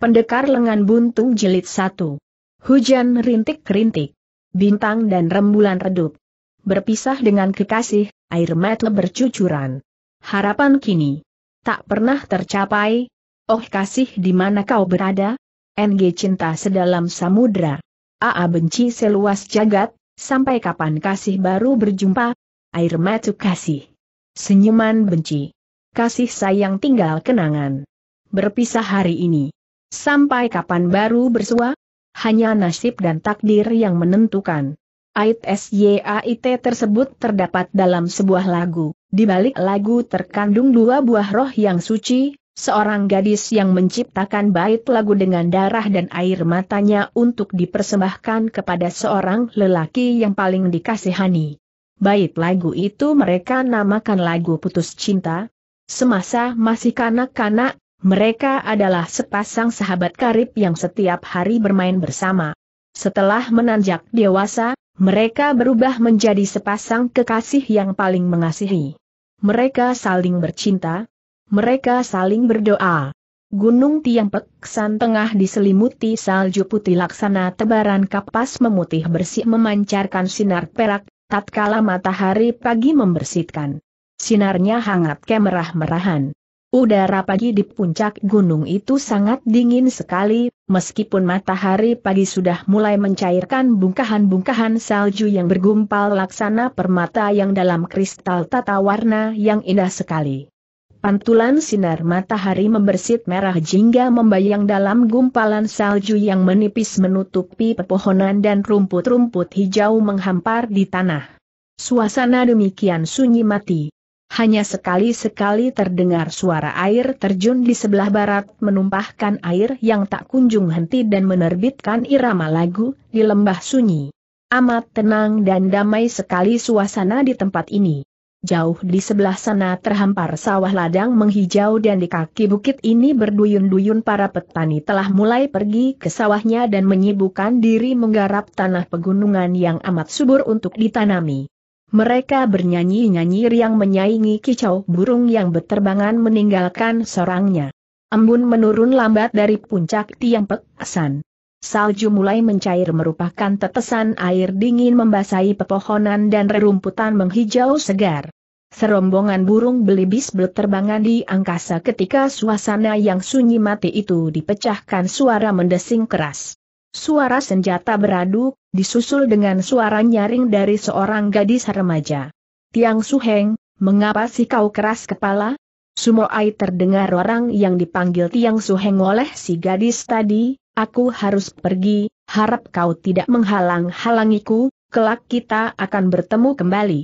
Pendekar lengan buntung jilid satu. Hujan rintik-rintik. Bintang dan rembulan redup. Berpisah dengan kekasih, air mata bercucuran. Harapan kini. Tak pernah tercapai. Oh kasih di mana kau berada? NG cinta sedalam samudra. AA benci seluas jagat, sampai kapan kasih baru berjumpa? Air mata kasih. Senyuman benci. Kasih sayang tinggal kenangan. Berpisah hari ini Sampai kapan baru bersua? Hanya nasib dan takdir yang menentukan. Ait SYAIT tersebut terdapat dalam sebuah lagu. Di balik lagu terkandung dua buah roh yang suci, seorang gadis yang menciptakan bait lagu dengan darah dan air matanya untuk dipersembahkan kepada seorang lelaki yang paling dikasihani. Bait lagu itu mereka namakan lagu Putus Cinta. Semasa masih kanak-kanak, mereka adalah sepasang sahabat karib yang setiap hari bermain bersama. Setelah menanjak dewasa, mereka berubah menjadi sepasang kekasih yang paling mengasihi. Mereka saling bercinta, mereka saling berdoa. Gunung Tiang Peksan tengah diselimuti salju putih laksana tebaran kapas memutih bersih memancarkan sinar perak, tatkala matahari pagi membersihkan. Sinarnya hangat kemerah-merahan. Udara pagi di puncak gunung itu sangat dingin sekali, meskipun matahari pagi sudah mulai mencairkan bungkahan-bungkahan salju yang bergumpal laksana permata yang dalam kristal tata warna yang indah sekali. Pantulan sinar matahari membersit merah jingga membayang dalam gumpalan salju yang menipis menutupi pepohonan dan rumput-rumput hijau menghampar di tanah. Suasana demikian sunyi mati. Hanya sekali-sekali terdengar suara air terjun di sebelah barat menumpahkan air yang tak kunjung henti dan menerbitkan irama lagu di lembah sunyi. Amat tenang dan damai sekali suasana di tempat ini. Jauh di sebelah sana terhampar sawah ladang menghijau dan di kaki bukit ini berduyun-duyun para petani telah mulai pergi ke sawahnya dan menyibukkan diri menggarap tanah pegunungan yang amat subur untuk ditanami. Mereka bernyanyi-nyanyi yang menyaingi kicau burung yang berterbangan meninggalkan sorangnya. Embun menurun lambat dari puncak tiang pekasan. Salju mulai mencair merupakan tetesan air dingin membasahi pepohonan dan rerumputan menghijau segar. Serombongan burung belibis berterbangan di angkasa ketika suasana yang sunyi mati itu dipecahkan suara mendesing keras. Suara senjata beradu, disusul dengan suara nyaring dari seorang gadis remaja. Tiang Su Heng, mengapa sih kau keras kepala? Sumoai terdengar orang yang dipanggil Tiang Su Heng oleh si gadis tadi, aku harus pergi, harap kau tidak menghalang-halangiku, kelak kita akan bertemu kembali.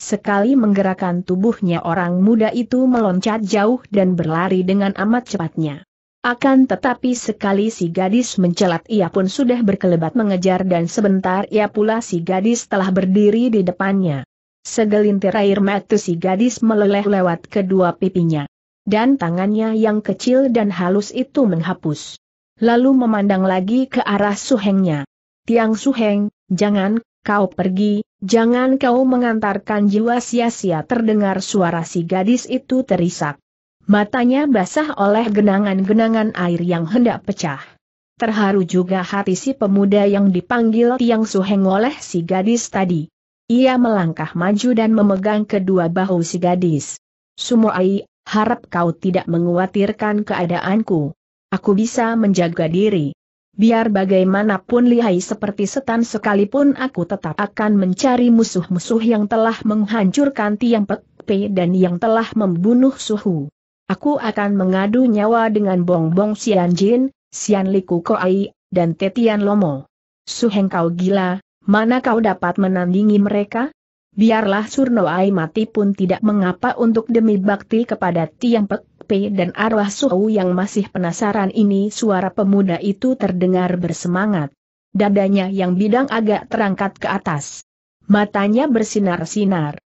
Sekali menggerakkan tubuhnya orang muda itu meloncat jauh dan berlari dengan amat cepatnya. Akan tetapi sekali si gadis mencelat ia pun sudah berkelebat mengejar dan sebentar ia pula si gadis telah berdiri di depannya. Segelintir air mata si gadis meleleh lewat kedua pipinya. Dan tangannya yang kecil dan halus itu menghapus. Lalu memandang lagi ke arah suhengnya. Tiang suheng, jangan kau pergi, jangan kau mengantarkan jiwa sia-sia terdengar suara si gadis itu terisak. Matanya basah oleh genangan-genangan air yang hendak pecah. Terharu juga hati si pemuda yang dipanggil Tiang Suheng oleh si gadis tadi. Ia melangkah maju dan memegang kedua bahu si gadis. Sumoai, harap kau tidak menguatirkan keadaanku. Aku bisa menjaga diri. Biar bagaimanapun lihai seperti setan sekalipun aku tetap akan mencari musuh-musuh yang telah menghancurkan Tiang Pek Pe dan yang telah membunuh Suhu. Aku akan mengadu nyawa dengan Bong Bong Sian Jin, Sian Liku Koai, dan Tetian Lomo. Suheng kau gila, mana kau dapat menandingi mereka? Biarlah Surno Ai mati pun tidak mengapa untuk demi bakti kepada Tiang Pek Pe dan arwah Suhu yang masih penasaran ini suara pemuda itu terdengar bersemangat. Dadanya yang bidang agak terangkat ke atas. Matanya bersinar-sinar.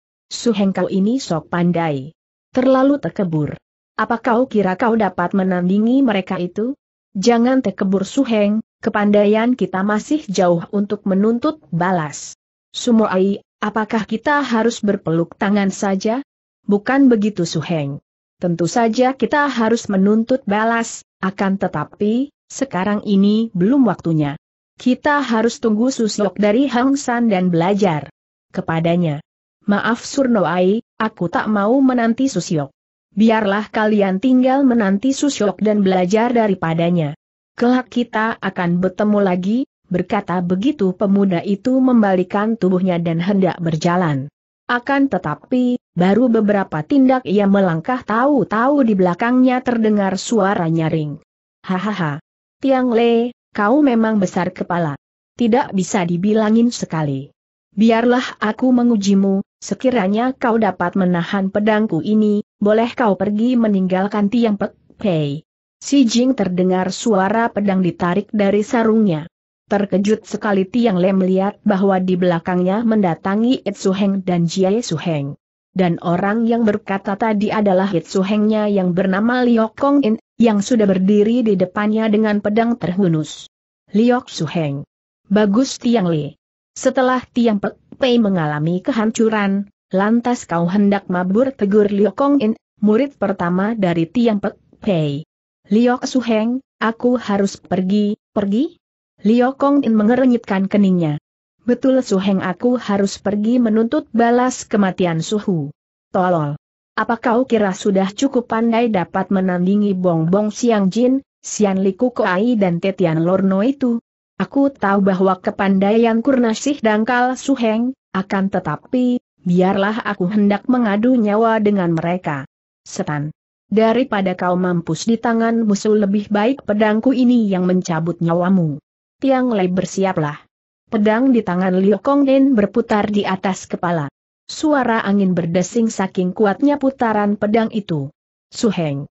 kau ini sok pandai. Terlalu terkebur. Apa kau kira kau dapat menandingi mereka itu? Jangan tekebur suheng, kepandaian kita masih jauh untuk menuntut balas. Sumoai, apakah kita harus berpeluk tangan saja? Bukan begitu suheng. Tentu saja kita harus menuntut balas, akan tetapi, sekarang ini belum waktunya. Kita harus tunggu susok dari Hang San dan belajar kepadanya. Maaf Surnoai, aku tak mau menanti Susyok. Biarlah kalian tinggal menanti Susyok dan belajar daripadanya. Kelak kita akan bertemu lagi, berkata begitu pemuda itu membalikan tubuhnya dan hendak berjalan. Akan tetapi, baru beberapa tindak ia melangkah tahu-tahu di belakangnya terdengar suara nyaring. Hahaha. Tiang Le, kau memang besar kepala. Tidak bisa dibilangin sekali. Biarlah aku mengujimu, sekiranya kau dapat menahan pedangku ini, boleh kau pergi meninggalkan Tiang Pek, Pei. Si Jing terdengar suara pedang ditarik dari sarungnya. Terkejut sekali Tiang Le melihat bahwa di belakangnya mendatangi Itsu Heng dan Jie Su Heng. Dan orang yang berkata tadi adalah Itsu Hengnya yang bernama Liok Kong In, yang sudah berdiri di depannya dengan pedang terhunus. Liok Su Heng. Bagus Tiang Le. Setelah Tiang Pek Pei mengalami kehancuran, Lantas kau hendak mabur tegur Liu In, murid pertama dari Tiang Pek Pei. Liok Suheng, aku harus pergi, pergi? Liokongin Kong In mengerenyitkan keningnya. Betul Suheng aku harus pergi menuntut balas kematian Suhu. Tolol. Apa kau kira sudah cukup pandai dapat menandingi Bong Bong Siang Jin, Sian Liku Koai dan Tetian Lorno itu? Aku tahu bahwa kepandaian Kurnasih dangkal Suheng, akan tetapi, Biarlah aku hendak mengadu nyawa dengan mereka. Setan. Daripada kau mampus di tangan musuh lebih baik pedangku ini yang mencabut nyawamu. Tiang Lei bersiaplah. Pedang di tangan Liu Kongden berputar di atas kepala. Suara angin berdesing saking kuatnya putaran pedang itu. Suheng.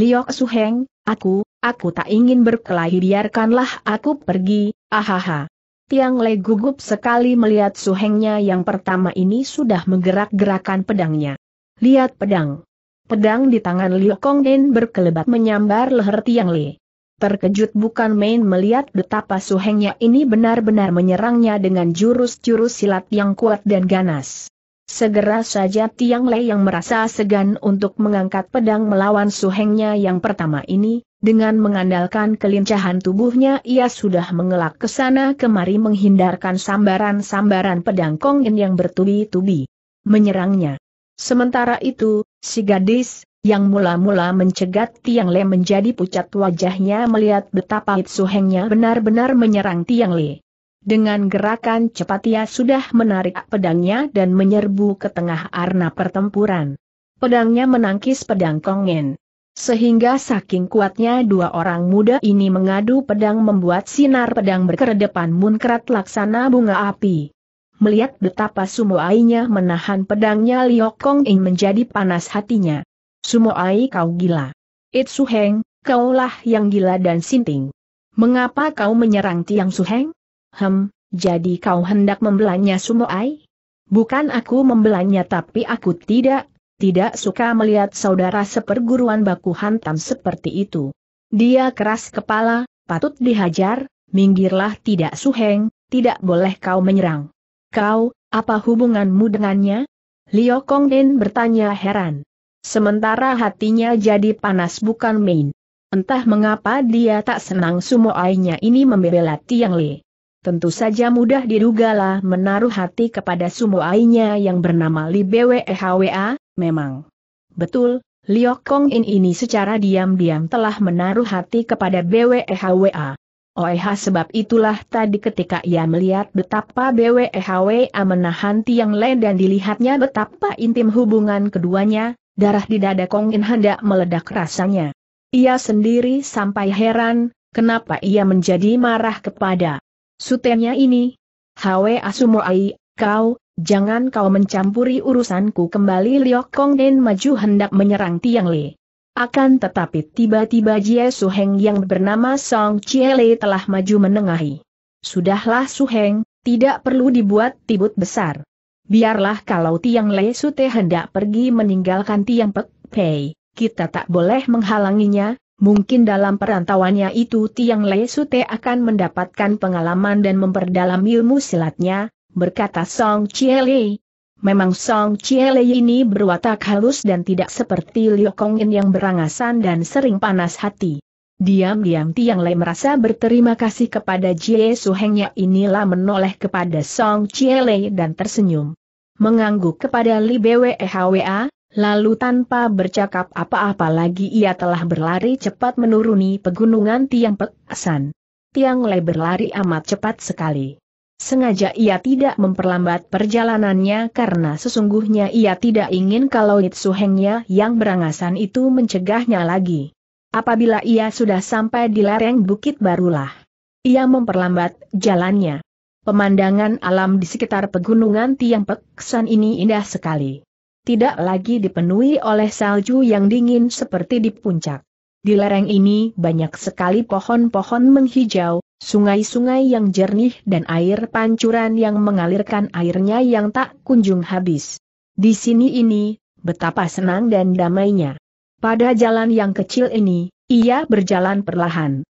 Liok Suheng, aku, aku tak ingin berkelahi biarkanlah aku pergi, ahaha. Tiang Le gugup sekali melihat suhengnya yang pertama ini sudah menggerak-gerakan pedangnya. Lihat pedang. Pedang di tangan Liu Kong Den berkelebat menyambar leher Tiang Le. Terkejut bukan main melihat betapa suhengnya ini benar-benar menyerangnya dengan jurus-jurus silat yang kuat dan ganas. Segera saja Tiang Lei yang merasa segan untuk mengangkat pedang melawan suhengnya yang pertama ini, dengan mengandalkan kelincahan tubuhnya ia sudah mengelak ke sana kemari menghindarkan sambaran-sambaran pedang Kongin yang bertubi-tubi. Menyerangnya. Sementara itu, si gadis, yang mula-mula mencegat Tiang Le menjadi pucat wajahnya melihat betapa Itsuhengnya benar-benar menyerang Tiang Le. Dengan gerakan cepat ia sudah menarik pedangnya dan menyerbu ke tengah arena pertempuran. Pedangnya menangkis pedang Kongen. Sehingga saking kuatnya dua orang muda ini mengadu pedang membuat sinar pedang berkeredepan munkrat laksana bunga api. Melihat betapa Sumoainya menahan pedangnya Liok Kong Ing menjadi panas hatinya. Sumoai kau gila. Itsu Heng, kaulah yang gila dan sinting. Mengapa kau menyerang Tiang Suheng? Hem, jadi kau hendak membelanya Sumoai? Bukan aku membelanya tapi aku tidak, tidak suka melihat saudara seperguruan baku hantam seperti itu. Dia keras kepala, patut dihajar, minggirlah tidak suheng, tidak boleh kau menyerang. Kau, apa hubunganmu dengannya? Liu Kongden bertanya heran. Sementara hatinya jadi panas bukan main. Entah mengapa dia tak senang ainya ini membela Tiang Li. Tentu saja mudah dirugalah menaruh hati kepada sumoainya yang bernama Li BWEHWA, memang. Betul, Liok Kong In ini secara diam-diam telah menaruh hati kepada BWEHWA. Oeha sebab itulah tadi ketika ia melihat betapa BWEHWA menahan Tiang Le dan dilihatnya betapa intim hubungan keduanya, darah di dada Kong In hendak meledak rasanya. Ia sendiri sampai heran, kenapa ia menjadi marah kepada Sutenya ini. Hwe Asumoai, kau, jangan kau mencampuri urusanku kembali Liok Kong Den maju hendak menyerang Tiang Le. Akan tetapi tiba-tiba Jie Suheng yang bernama Song Le telah maju menengahi. Sudahlah Suheng, tidak perlu dibuat tibut besar. Biarlah kalau Tiang Le Sute hendak pergi meninggalkan Tiang Pek Pei, kita tak boleh menghalanginya, mungkin dalam perantauannya itu Tiang Le Sute akan mendapatkan pengalaman dan memperdalam ilmu silatnya, berkata Song Lei. Memang Song Lei ini berwatak halus dan tidak seperti Liu Kongin yang berangasan dan sering panas hati. Diam-diam Tiang Lei merasa berterima kasih kepada Jie Su Suhengnya inilah menoleh kepada Song Lei dan tersenyum. Mengangguk kepada Li Bwe Hwa, Lalu tanpa bercakap apa-apa lagi ia telah berlari cepat menuruni pegunungan Tiang Peksan. Tiang Le berlari amat cepat sekali. Sengaja ia tidak memperlambat perjalanannya karena sesungguhnya ia tidak ingin kalau Itsuhengnya yang berangasan itu mencegahnya lagi. Apabila ia sudah sampai di lereng bukit barulah. Ia memperlambat jalannya. Pemandangan alam di sekitar pegunungan Tiang Peksan ini indah sekali tidak lagi dipenuhi oleh salju yang dingin seperti di puncak. Di lereng ini banyak sekali pohon-pohon menghijau, sungai-sungai yang jernih dan air pancuran yang mengalirkan airnya yang tak kunjung habis. Di sini ini, betapa senang dan damainya. Pada jalan yang kecil ini, ia berjalan perlahan.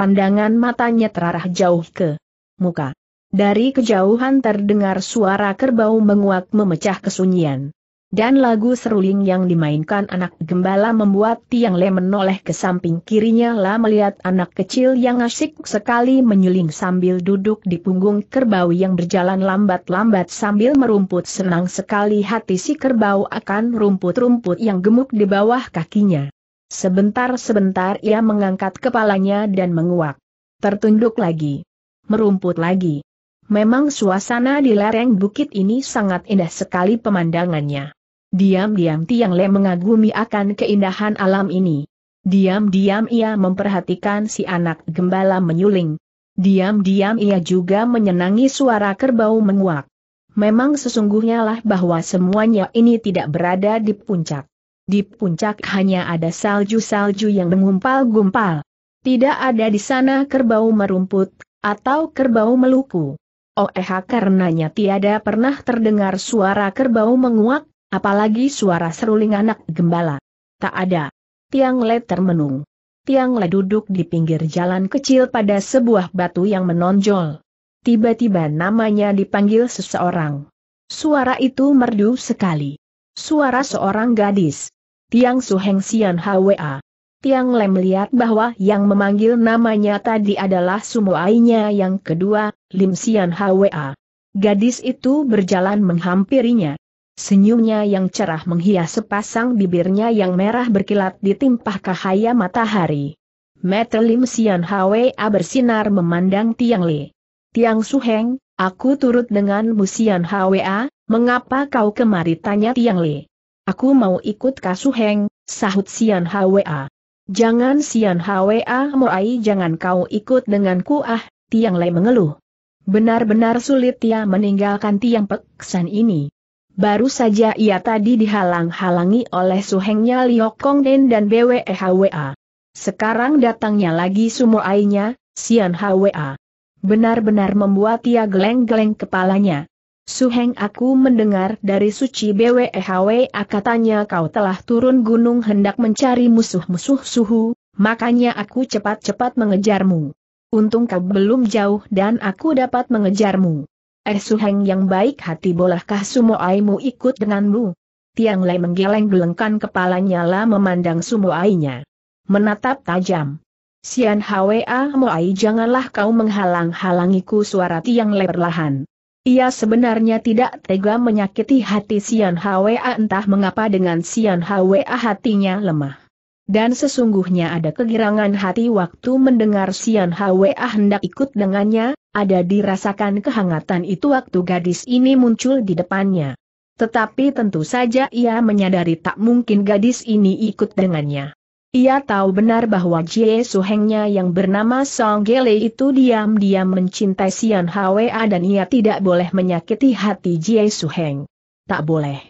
Pandangan matanya terarah jauh ke muka. Dari kejauhan terdengar suara kerbau menguak memecah kesunyian dan lagu seruling yang dimainkan anak gembala membuat Tiang Le menoleh ke samping kirinya lah melihat anak kecil yang asyik sekali menyuling sambil duduk di punggung kerbau yang berjalan lambat-lambat sambil merumput senang sekali hati si kerbau akan rumput-rumput yang gemuk di bawah kakinya. Sebentar-sebentar ia mengangkat kepalanya dan menguak. Tertunduk lagi. Merumput lagi. Memang suasana di lereng bukit ini sangat indah sekali pemandangannya. Diam-diam Tiang Le mengagumi akan keindahan alam ini. Diam-diam ia memperhatikan si anak gembala menyuling. Diam-diam ia juga menyenangi suara kerbau menguak. Memang sesungguhnya lah bahwa semuanya ini tidak berada di puncak. Di puncak hanya ada salju-salju yang mengumpal-gumpal. Tidak ada di sana kerbau merumput, atau kerbau meluku. Oh eh karenanya tiada pernah terdengar suara kerbau menguak, Apalagi suara seruling anak gembala. Tak ada. Tiang Le termenung. Tiang Le duduk di pinggir jalan kecil pada sebuah batu yang menonjol. Tiba-tiba namanya dipanggil seseorang. Suara itu merdu sekali. Suara seorang gadis. Tiang Su Heng Sian Hwa. Tiang Le melihat bahwa yang memanggil namanya tadi adalah sumuainya yang kedua, Lim Sian Hwa. Gadis itu berjalan menghampirinya. Senyumnya yang cerah menghias sepasang bibirnya yang merah berkilat ditimpah cahaya matahari. Mata Lim Sian Hwa bersinar memandang Tiang Li. Tiang Suheng, aku turut dengan Musian Hwa, mengapa kau kemari tanya Tiang Li? Aku mau ikut Suheng, sahut Sian Hwa. Jangan Sian Hwa Moai jangan kau ikut denganku ah, Tiang Li mengeluh. Benar-benar sulit ia meninggalkan Tiang Peksan ini. Baru saja ia tadi dihalang-halangi oleh suhengnya Liok Kong Den dan BWEHWA. Sekarang datangnya lagi sumoainya, Sian HWA. Benar-benar membuat ia geleng-geleng kepalanya. Suheng aku mendengar dari suci BWEHWA katanya kau telah turun gunung hendak mencari musuh-musuh suhu, makanya aku cepat-cepat mengejarmu. Untung kau belum jauh dan aku dapat mengejarmu. Eh Suheng yang baik hati bolehkah Sumoaimu ikut denganmu? Tiang Lei menggeleng-gelengkan kepalanya lah memandang Sumoainya. Menatap tajam. Sian Hwa Moai janganlah kau menghalang-halangiku suara Tiang Lei perlahan. Ia sebenarnya tidak tega menyakiti hati Sian Hwa entah mengapa dengan Sian Hwa hatinya lemah. Dan sesungguhnya ada kegirangan hati waktu mendengar Sian Hwa hendak ikut dengannya, ada dirasakan kehangatan itu waktu gadis ini muncul di depannya. Tetapi tentu saja ia menyadari tak mungkin gadis ini ikut dengannya. Ia tahu benar bahwa Jie Suhengnya yang bernama Song Gele itu diam-diam mencintai Sian Hwa dan ia tidak boleh menyakiti hati Jie Suheng. Tak boleh.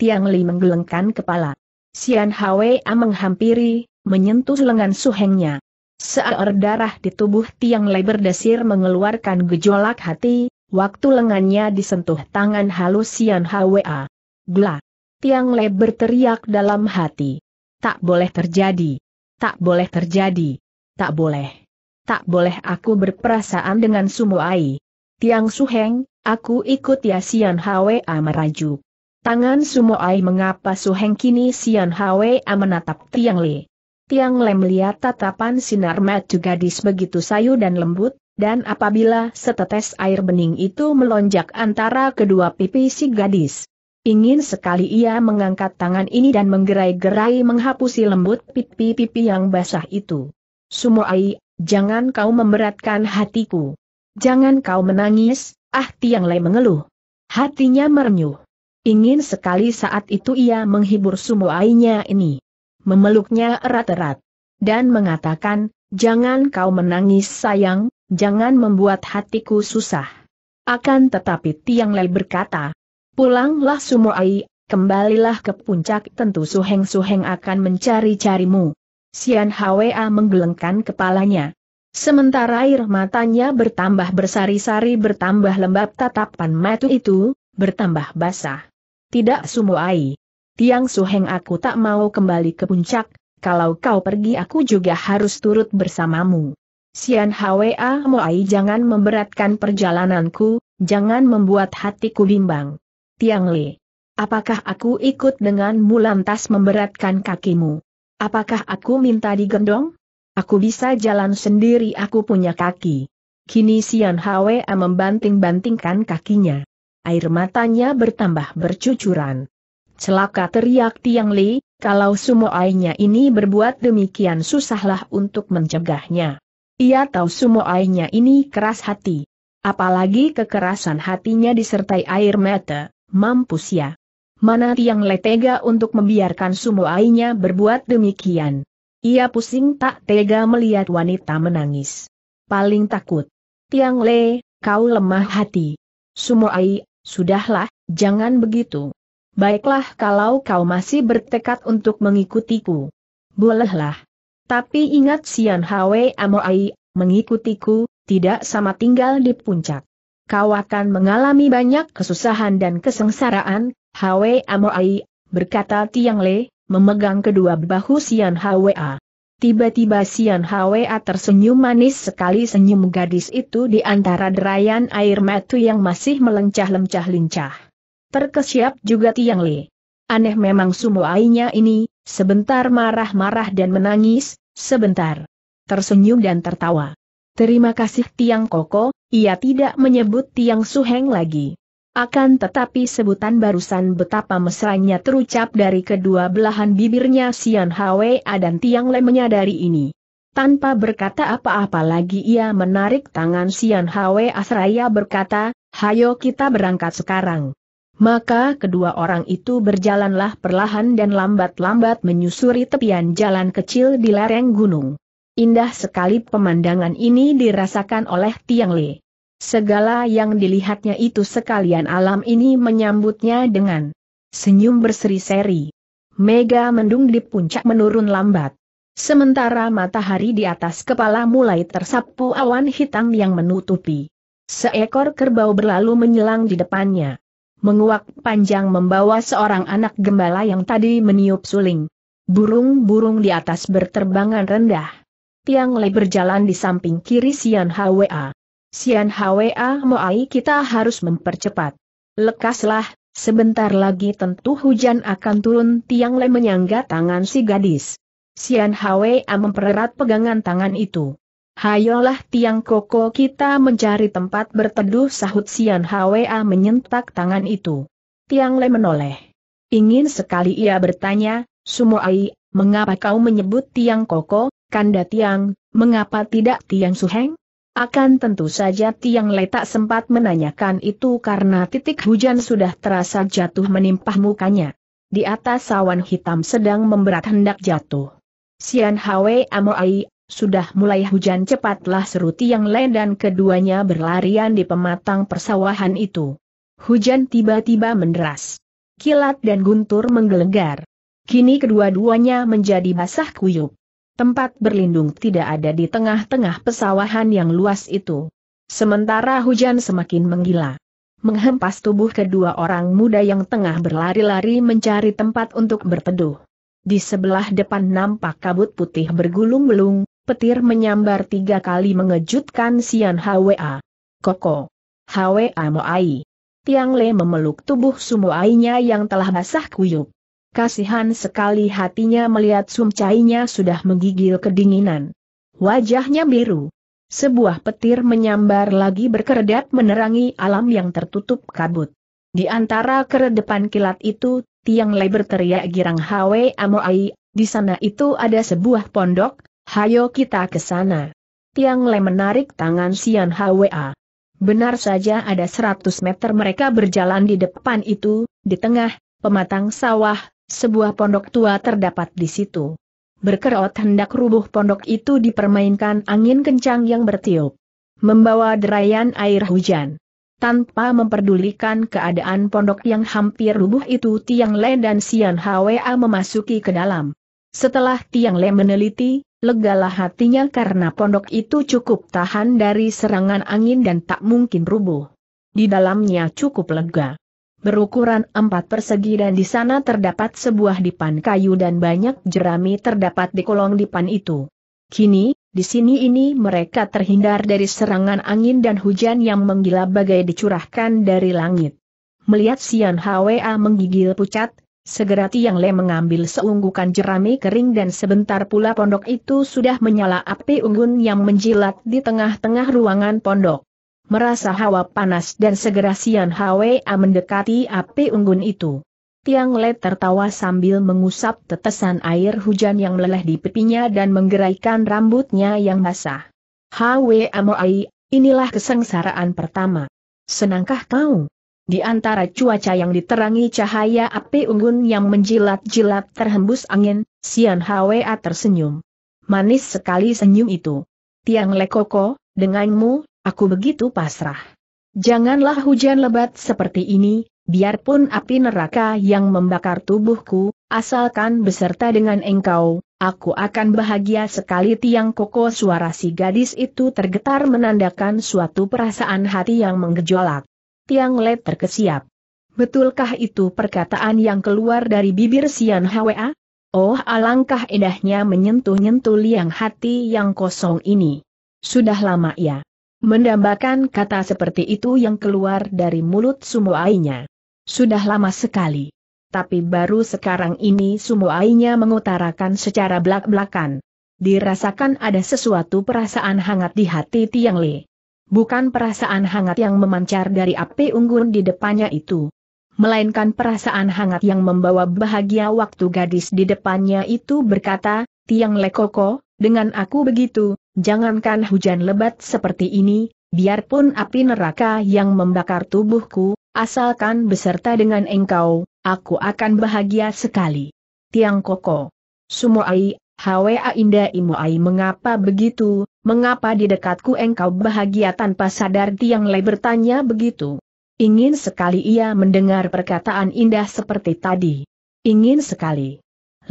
Tiang Li menggelengkan kepala. Sian Hwa menghampiri, menyentuh lengan Suhengnya. Saat darah di tubuh tiang lebar desir mengeluarkan gejolak hati, waktu lengannya disentuh tangan halus Sian Hwa. Gla. Tiang lebar teriak dalam hati. Tak boleh terjadi. Tak boleh terjadi. Tak boleh. Tak boleh aku berperasaan dengan Sumo Ai. Tiang Suheng, aku ikut ya Sian Hwa merajuk. Tangan Sumo Ai, mengapa Suheng kini Sian Hwa menatap Tiang Le. Tiang Lem melihat tatapan sinar mata gadis begitu sayu dan lembut, dan apabila setetes air bening itu melonjak antara kedua pipi si gadis. Ingin sekali ia mengangkat tangan ini dan menggerai-gerai menghapusi lembut pipi-pipi yang basah itu. Sumoai, jangan kau memberatkan hatiku. Jangan kau menangis, ah Tiang Lem mengeluh. Hatinya merenyuh. Ingin sekali saat itu ia menghibur Sumoainya ini memeluknya erat-erat. Dan mengatakan, jangan kau menangis sayang, jangan membuat hatiku susah. Akan tetapi Tiang Lei berkata, pulanglah Sumoai, kembalilah ke puncak tentu Suheng-Suheng akan mencari-carimu. Sian Hwa menggelengkan kepalanya. Sementara air matanya bertambah bersari-sari bertambah lembab tatapan matu itu, bertambah basah. Tidak Sumoai. Tiang Suheng aku tak mau kembali ke puncak, kalau kau pergi aku juga harus turut bersamamu. Sian Hwa Moai jangan memberatkan perjalananku, jangan membuat hatiku bimbang. Tiang Li, apakah aku ikut denganmu lantas memberatkan kakimu? Apakah aku minta digendong? Aku bisa jalan sendiri aku punya kaki. Kini Sian Hwa membanting-bantingkan kakinya. Air matanya bertambah bercucuran. Celaka teriak Tiang Li, kalau sumo ainya ini berbuat demikian susahlah untuk mencegahnya. Ia tahu sumo ainya ini keras hati. Apalagi kekerasan hatinya disertai air mata, mampus ya. Mana Tiang Le tega untuk membiarkan sumo ainya berbuat demikian. Ia pusing tak tega melihat wanita menangis. Paling takut. Tiang Le, kau lemah hati. Sumo Sumoai, sudahlah, jangan begitu. Baiklah kalau kau masih bertekad untuk mengikutiku. Bolehlah. Tapi ingat Sian Hwe Amoai, mengikutiku, tidak sama tinggal di puncak. Kau akan mengalami banyak kesusahan dan kesengsaraan, Hwe Amoai, berkata Tiang Le, memegang kedua bahu Sian A. Tiba-tiba Sian A tersenyum manis sekali senyum gadis itu di antara derayan air mata yang masih melencah-lencah lincah. Terkesiap juga Tiang Li. Aneh memang ainya ini, sebentar marah-marah dan menangis, sebentar tersenyum dan tertawa. Terima kasih Tiang Koko, ia tidak menyebut Tiang Suheng lagi. Akan tetapi sebutan barusan betapa mesranya terucap dari kedua belahan bibirnya Sian Hwa dan Tiang Le menyadari ini. Tanpa berkata apa-apa lagi ia menarik tangan Sian Hwa Asraya berkata, Hayo kita berangkat sekarang. Maka kedua orang itu berjalanlah perlahan dan lambat-lambat menyusuri tepian jalan kecil di lereng gunung. Indah sekali pemandangan ini dirasakan oleh Tiang Le. Segala yang dilihatnya itu sekalian alam ini menyambutnya dengan senyum berseri-seri. Mega mendung di puncak menurun lambat. Sementara matahari di atas kepala mulai tersapu awan hitam yang menutupi. Seekor kerbau berlalu menyelang di depannya menguak panjang membawa seorang anak gembala yang tadi meniup suling. Burung-burung di atas berterbangan rendah. Tiang Lei berjalan di samping kiri Sian Hwa. Sian Hwa Moai kita harus mempercepat. Lekaslah, sebentar lagi tentu hujan akan turun Tiang Lei menyangga tangan si gadis. Sian Hwa mempererat pegangan tangan itu. Hayolah tiang koko kita mencari tempat berteduh sahut Sian Hwa menyentak tangan itu. Tiang Le menoleh. Ingin sekali ia bertanya, Sumo Ai, mengapa kau menyebut tiang koko, kanda tiang, mengapa tidak tiang suheng? Akan tentu saja tiang Le tak sempat menanyakan itu karena titik hujan sudah terasa jatuh menimpah mukanya. Di atas sawan hitam sedang memberat hendak jatuh. Sian Hwe Ai. Sudah mulai hujan cepatlah seru Tiang lain dan keduanya berlarian di pematang persawahan itu. Hujan tiba-tiba menderas. Kilat dan guntur menggelegar. Kini kedua-duanya menjadi basah kuyup. Tempat berlindung tidak ada di tengah-tengah pesawahan yang luas itu. Sementara hujan semakin menggila. Menghempas tubuh kedua orang muda yang tengah berlari-lari mencari tempat untuk berteduh. Di sebelah depan nampak kabut putih bergulung-gulung, petir menyambar tiga kali mengejutkan Sian Hwa. Koko. Hwa Moai. Tiang Le memeluk tubuh Sumoainya yang telah basah kuyup. Kasihan sekali hatinya melihat sumcainya sudah menggigil kedinginan. Wajahnya biru. Sebuah petir menyambar lagi berkeredap menerangi alam yang tertutup kabut. Di antara keredepan kilat itu, Tiang Le berteriak girang Hwa Moai. di sana itu ada sebuah pondok, Hayo kita ke sana. Tiang Le menarik tangan Sian Hwa. Benar saja ada 100 meter mereka berjalan di depan itu, di tengah, pematang sawah, sebuah pondok tua terdapat di situ. Berkerot hendak rubuh pondok itu dipermainkan angin kencang yang bertiup. Membawa derayan air hujan. Tanpa memperdulikan keadaan pondok yang hampir rubuh itu Tiang Le dan Sian Hwa memasuki ke dalam. Setelah Tiang Le meneliti, legalah hatinya karena pondok itu cukup tahan dari serangan angin dan tak mungkin rubuh. Di dalamnya cukup lega. Berukuran empat persegi dan di sana terdapat sebuah dipan kayu dan banyak jerami terdapat di kolong dipan itu. Kini, di sini ini mereka terhindar dari serangan angin dan hujan yang menggila bagai dicurahkan dari langit. Melihat Sian Hwa menggigil pucat, Segera Tiang Le mengambil seunggukan jerami kering dan sebentar pula pondok itu sudah menyala api unggun yang menjilat di tengah-tengah ruangan pondok. Merasa hawa panas dan segera Sian Hwa mendekati api unggun itu. Tiang Le tertawa sambil mengusap tetesan air hujan yang meleleh di pipinya dan menggeraikan rambutnya yang basah. Hwa Moai, inilah kesengsaraan pertama. Senangkah kau? Di antara cuaca yang diterangi cahaya api unggun yang menjilat-jilat terhembus angin, Sian Hwa tersenyum. Manis sekali senyum itu. Tiang Lekoko, denganmu, aku begitu pasrah. Janganlah hujan lebat seperti ini, biarpun api neraka yang membakar tubuhku, asalkan beserta dengan engkau, aku akan bahagia sekali Tiang Koko suara si gadis itu tergetar menandakan suatu perasaan hati yang menggejolak. Tiang Le terkesiap. Betulkah itu perkataan yang keluar dari bibir Sian Hwa? Oh alangkah indahnya menyentuh-nyentuh liang hati yang kosong ini. Sudah lama ya. Mendambakan kata seperti itu yang keluar dari mulut Sumuainya. Sudah lama sekali. Tapi baru sekarang ini Sumuainya mengutarakan secara belak-belakan. Dirasakan ada sesuatu perasaan hangat di hati Tiang Le bukan perasaan hangat yang memancar dari api unggun di depannya itu. Melainkan perasaan hangat yang membawa bahagia waktu gadis di depannya itu berkata, Tiang Lekoko, dengan aku begitu, jangankan hujan lebat seperti ini, biarpun api neraka yang membakar tubuhku, asalkan beserta dengan engkau, aku akan bahagia sekali. Tiang Koko. Sumoai, Hwa Inda Ai, mengapa begitu, mengapa di dekatku engkau bahagia tanpa sadar tiang lei bertanya begitu. Ingin sekali ia mendengar perkataan indah seperti tadi. Ingin sekali.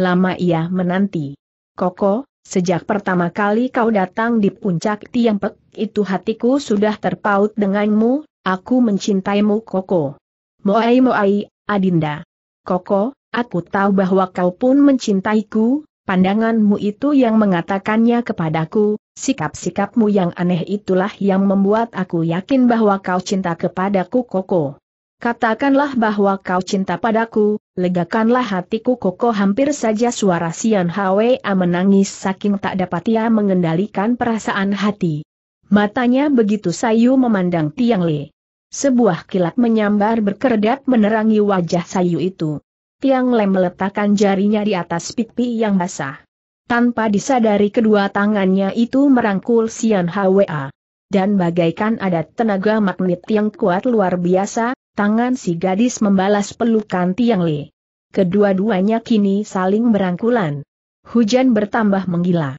Lama ia menanti. Koko, sejak pertama kali kau datang di puncak tiang pek, itu hatiku sudah terpaut denganmu, aku mencintaimu Koko. Moai Moai, Adinda. Koko, aku tahu bahwa kau pun mencintaiku, pandanganmu itu yang mengatakannya kepadaku, sikap-sikapmu yang aneh itulah yang membuat aku yakin bahwa kau cinta kepadaku Koko. Katakanlah bahwa kau cinta padaku, legakanlah hatiku Koko hampir saja suara Sian Hwa menangis saking tak dapat ia mengendalikan perasaan hati. Matanya begitu sayu memandang Tiang Le. Sebuah kilat menyambar berkedap menerangi wajah sayu itu. Tiang Lem meletakkan jarinya di atas pipi yang basah. Tanpa disadari kedua tangannya itu merangkul Sian Hwa. Dan bagaikan ada tenaga magnet yang kuat luar biasa, tangan si gadis membalas pelukan Tiang Le. Kedua-duanya kini saling berangkulan. Hujan bertambah menggila.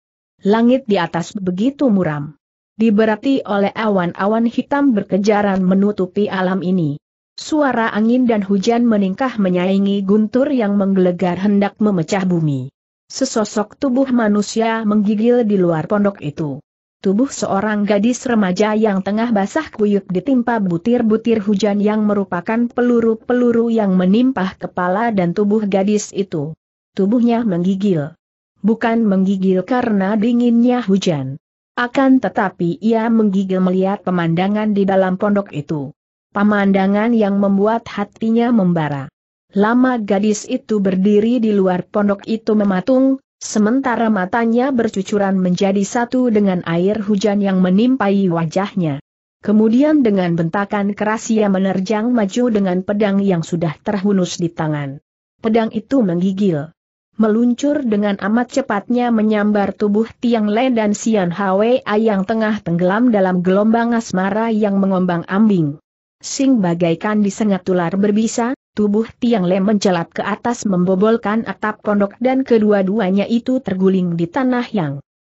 Langit di atas begitu muram diberati oleh awan-awan hitam berkejaran menutupi alam ini. Suara angin dan hujan meningkah menyaingi guntur yang menggelegar hendak memecah bumi. Sesosok tubuh manusia menggigil di luar pondok itu. Tubuh seorang gadis remaja yang tengah basah kuyuk ditimpa butir-butir hujan yang merupakan peluru-peluru yang menimpa kepala dan tubuh gadis itu. Tubuhnya menggigil. Bukan menggigil karena dinginnya hujan. Akan tetapi ia menggigil melihat pemandangan di dalam pondok itu pemandangan yang membuat hatinya membara. Lama gadis itu berdiri di luar pondok itu mematung, sementara matanya bercucuran menjadi satu dengan air hujan yang menimpai wajahnya. Kemudian dengan bentakan keras ia menerjang maju dengan pedang yang sudah terhunus di tangan. Pedang itu menggigil. Meluncur dengan amat cepatnya menyambar tubuh Tiang Le dan Sian Hwa yang tengah tenggelam dalam gelombang asmara yang mengombang ambing. Sing bagaikan disengat ular berbisa, tubuh Tiang Le mencelat ke atas membobolkan atap pondok dan kedua-duanya itu terguling di tanah yang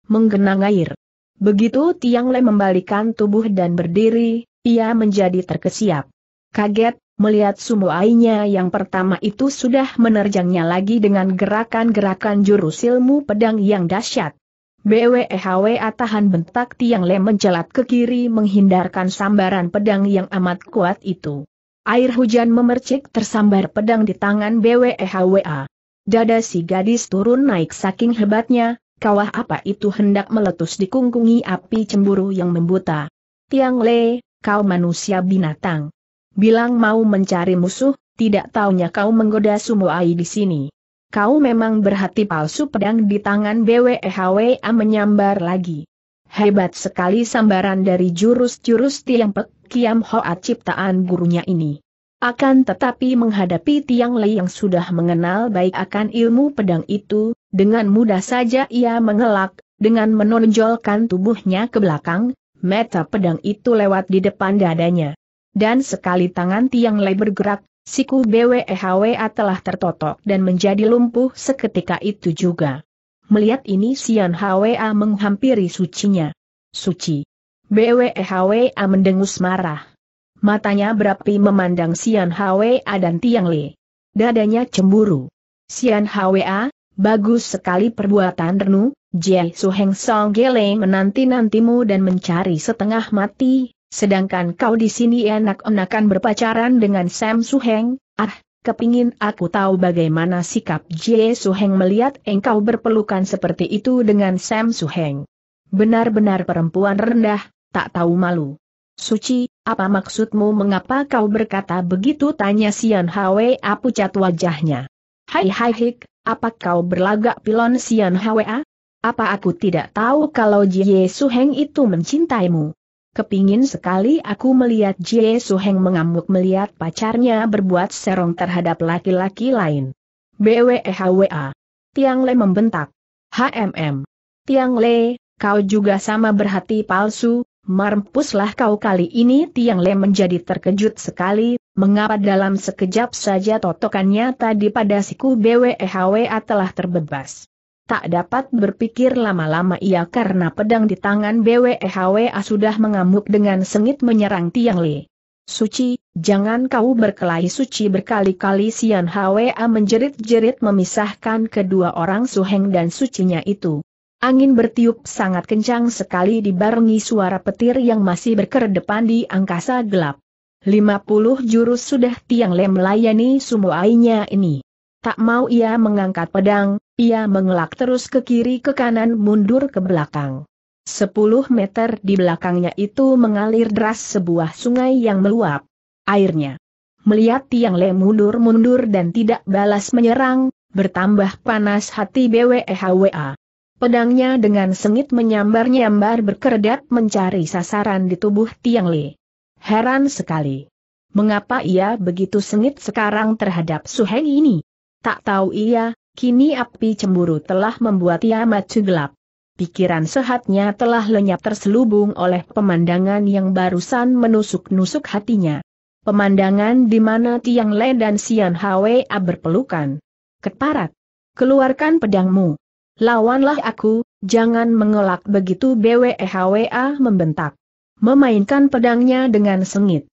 menggenang air. Begitu Tiang Le membalikan tubuh dan berdiri, ia menjadi terkesiap. Kaget, melihat sumuainya yang pertama itu sudah menerjangnya lagi dengan gerakan-gerakan jurus ilmu pedang yang dahsyat. BWEHWA tahan bentak Tiang Le mencelat ke kiri menghindarkan sambaran pedang yang amat kuat itu. Air hujan memercik tersambar pedang di tangan BWEHWA. Dada si gadis turun naik saking hebatnya, kawah apa itu hendak meletus dikungkungi api cemburu yang membuta. Tiang Le, kau manusia binatang. Bilang mau mencari musuh, tidak taunya kau menggoda Sumoai di sini kau memang berhati palsu pedang di tangan BWHWA menyambar lagi. Hebat sekali sambaran dari jurus-jurus Tiang Pek Kiam Hoa ciptaan gurunya ini. Akan tetapi menghadapi Tiang Lei yang sudah mengenal baik akan ilmu pedang itu, dengan mudah saja ia mengelak, dengan menonjolkan tubuhnya ke belakang, meta pedang itu lewat di depan dadanya. Dan sekali tangan Tiang Lei bergerak, siku BWEHWA telah tertotok dan menjadi lumpuh seketika itu juga. Melihat ini Sian HWA menghampiri sucinya. Suci. BWEHWA mendengus marah. Matanya berapi memandang Sian HWA dan Tiang Le. Dadanya cemburu. Sian HWA, bagus sekali perbuatan Renu, Jai Suheng Song Geleng menanti-nantimu dan mencari setengah mati, Sedangkan kau di sini enak-enakan berpacaran dengan Sam Suheng, ah, kepingin aku tahu bagaimana sikap Jie Suheng melihat engkau berpelukan seperti itu dengan Sam Suheng. Benar-benar perempuan rendah, tak tahu malu. Suci, apa maksudmu mengapa kau berkata begitu tanya Sian Hwe apucat wajahnya. Hai hai hik, apa kau berlagak pilon Sian Hwa? Ah? Apa aku tidak tahu kalau Jie Suheng itu mencintaimu? Kepingin sekali aku melihat Jie Suheng mengamuk melihat pacarnya berbuat serong terhadap laki-laki lain. BWEHWA. Tiang Le membentak. HMM. Tiang Le, kau juga sama berhati palsu, marmpuslah kau kali ini Tiang Le menjadi terkejut sekali, mengapa dalam sekejap saja totokannya tadi pada siku BWEHWA telah terbebas. Tak dapat berpikir lama-lama ia karena pedang di tangan BWEHWA sudah mengamuk dengan sengit menyerang Tiang Li. Suci, jangan kau berkelahi suci berkali-kali Sian Hwa menjerit-jerit memisahkan kedua orang suheng dan sucinya itu. Angin bertiup sangat kencang sekali dibarengi suara petir yang masih berkedepan di angkasa gelap. 50 jurus sudah Tiang Lem melayani ainya ini. Tak mau ia mengangkat pedang, ia mengelak terus ke kiri ke kanan mundur ke belakang. Sepuluh meter di belakangnya itu mengalir deras sebuah sungai yang meluap. Airnya. Melihat Tiang Le mundur-mundur dan tidak balas menyerang, bertambah panas hati BWEHWA. Pedangnya dengan sengit menyambar-nyambar berkedap mencari sasaran di tubuh Tiang Le. Heran sekali. Mengapa ia begitu sengit sekarang terhadap Suheng ini? Tak tahu ia, kini api cemburu telah membuat ia maju gelap. Pikiran sehatnya telah lenyap terselubung oleh pemandangan yang barusan menusuk-nusuk hatinya. Pemandangan di mana Tiang Le dan Sian Hwa berpelukan. Keparat. Keluarkan pedangmu. Lawanlah aku, jangan mengelak begitu BWEHWA membentak. Memainkan pedangnya dengan sengit.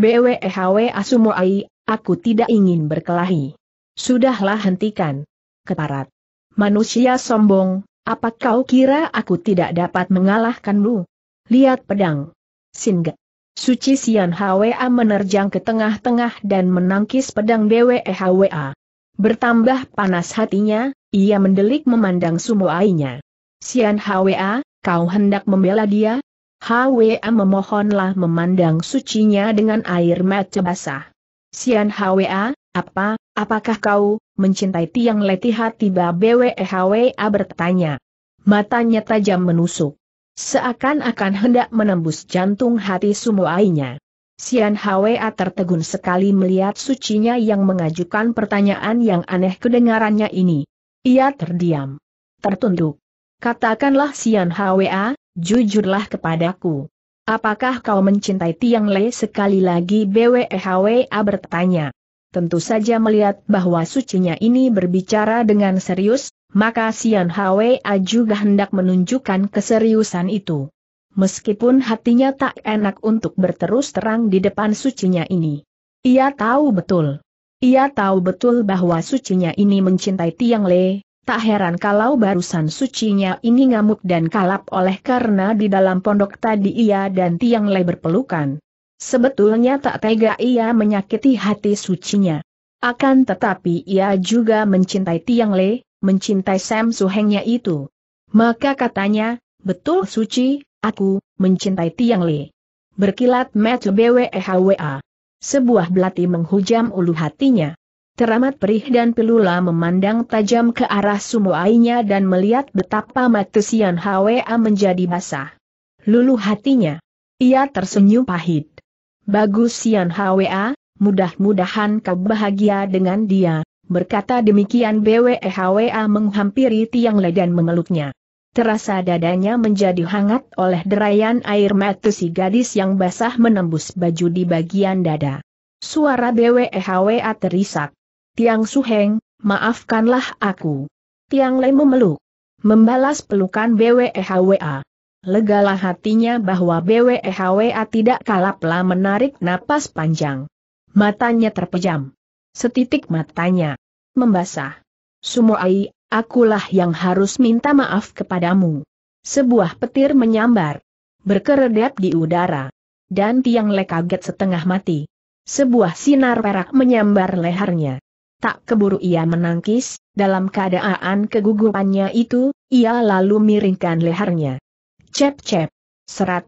BWEHWA Sumuai, aku tidak ingin berkelahi. Sudahlah hentikan. Keparat. Manusia sombong, apa kau kira aku tidak dapat mengalahkanmu? Lihat pedang. Singa. Suci Sian Hwa menerjang ke tengah-tengah dan menangkis pedang Bwe Hwa. Bertambah panas hatinya, ia mendelik memandang Sumoainya. Sian Hwa, kau hendak membela dia? Hwa memohonlah memandang sucinya dengan air mata basah. Sian Hwa, apa, apakah kau, mencintai tiang letiha tiba BWEHWA bertanya. Matanya tajam menusuk. Seakan-akan hendak menembus jantung hati sumuainya. Sian Hwa tertegun sekali melihat sucinya yang mengajukan pertanyaan yang aneh kedengarannya ini. Ia terdiam. Tertunduk. Katakanlah Sian Hwa, jujurlah kepadaku. Apakah kau mencintai Tiang Le sekali lagi BWEHWA bertanya tentu saja melihat bahwa sucinya ini berbicara dengan serius, maka Sian Hwa juga hendak menunjukkan keseriusan itu. Meskipun hatinya tak enak untuk berterus terang di depan sucinya ini. Ia tahu betul. Ia tahu betul bahwa sucinya ini mencintai Tiang Le, tak heran kalau barusan sucinya ini ngamuk dan kalap oleh karena di dalam pondok tadi ia dan Tiang Le berpelukan. Sebetulnya tak tega ia menyakiti hati sucinya. Akan tetapi ia juga mencintai Tiang Le, mencintai Sam Suhengnya itu. Maka katanya, betul suci, aku, mencintai Tiang Le. Berkilat match BWEHWA. Sebuah belati menghujam ulu hatinya. Teramat perih dan pelula memandang tajam ke arah sumuainya dan melihat betapa mata Sian HWA menjadi basah. Lulu hatinya. Ia tersenyum pahit. Bagus Sian Hwa, mudah-mudahan kau bahagia dengan dia, berkata demikian BWEHWA menghampiri tiang le dan memeluknya. Terasa dadanya menjadi hangat oleh derayan air mata si gadis yang basah menembus baju di bagian dada. Suara BWEHWA terisak. Tiang Suheng, maafkanlah aku. Tiang Le memeluk. Membalas pelukan BWEHWA legalah hatinya bahwa BWEHWA tidak kalaplah menarik napas panjang. Matanya terpejam. Setitik matanya. Membasah. Sumoai, akulah yang harus minta maaf kepadamu. Sebuah petir menyambar. Berkeredap di udara. Dan Tiang Le kaget setengah mati. Sebuah sinar perak menyambar lehernya. Tak keburu ia menangkis, dalam keadaan kegugupannya itu, ia lalu miringkan lehernya. Cep-cep. Serat.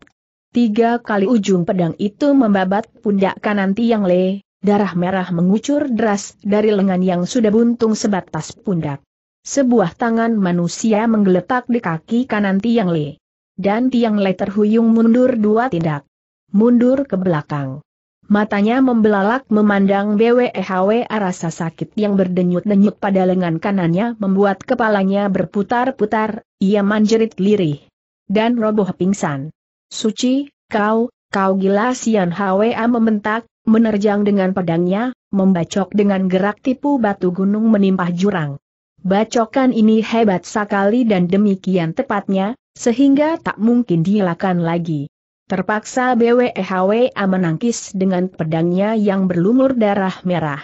Tiga kali ujung pedang itu membabat pundak kanan Tiang Le, darah merah mengucur deras dari lengan yang sudah buntung sebatas pundak. Sebuah tangan manusia menggeletak di kaki kanan Tiang Le. Dan Tiang Le terhuyung mundur dua tindak. Mundur ke belakang. Matanya membelalak memandang BWHW rasa sakit yang berdenyut-denyut pada lengan kanannya membuat kepalanya berputar-putar, ia manjerit lirih dan roboh pingsan. Suci, kau, kau gila Sian Hwa membentak, menerjang dengan pedangnya, membacok dengan gerak tipu batu gunung menimpah jurang. Bacokan ini hebat sekali dan demikian tepatnya, sehingga tak mungkin dilakukan lagi. Terpaksa BWEHWA menangkis dengan pedangnya yang berlumur darah merah.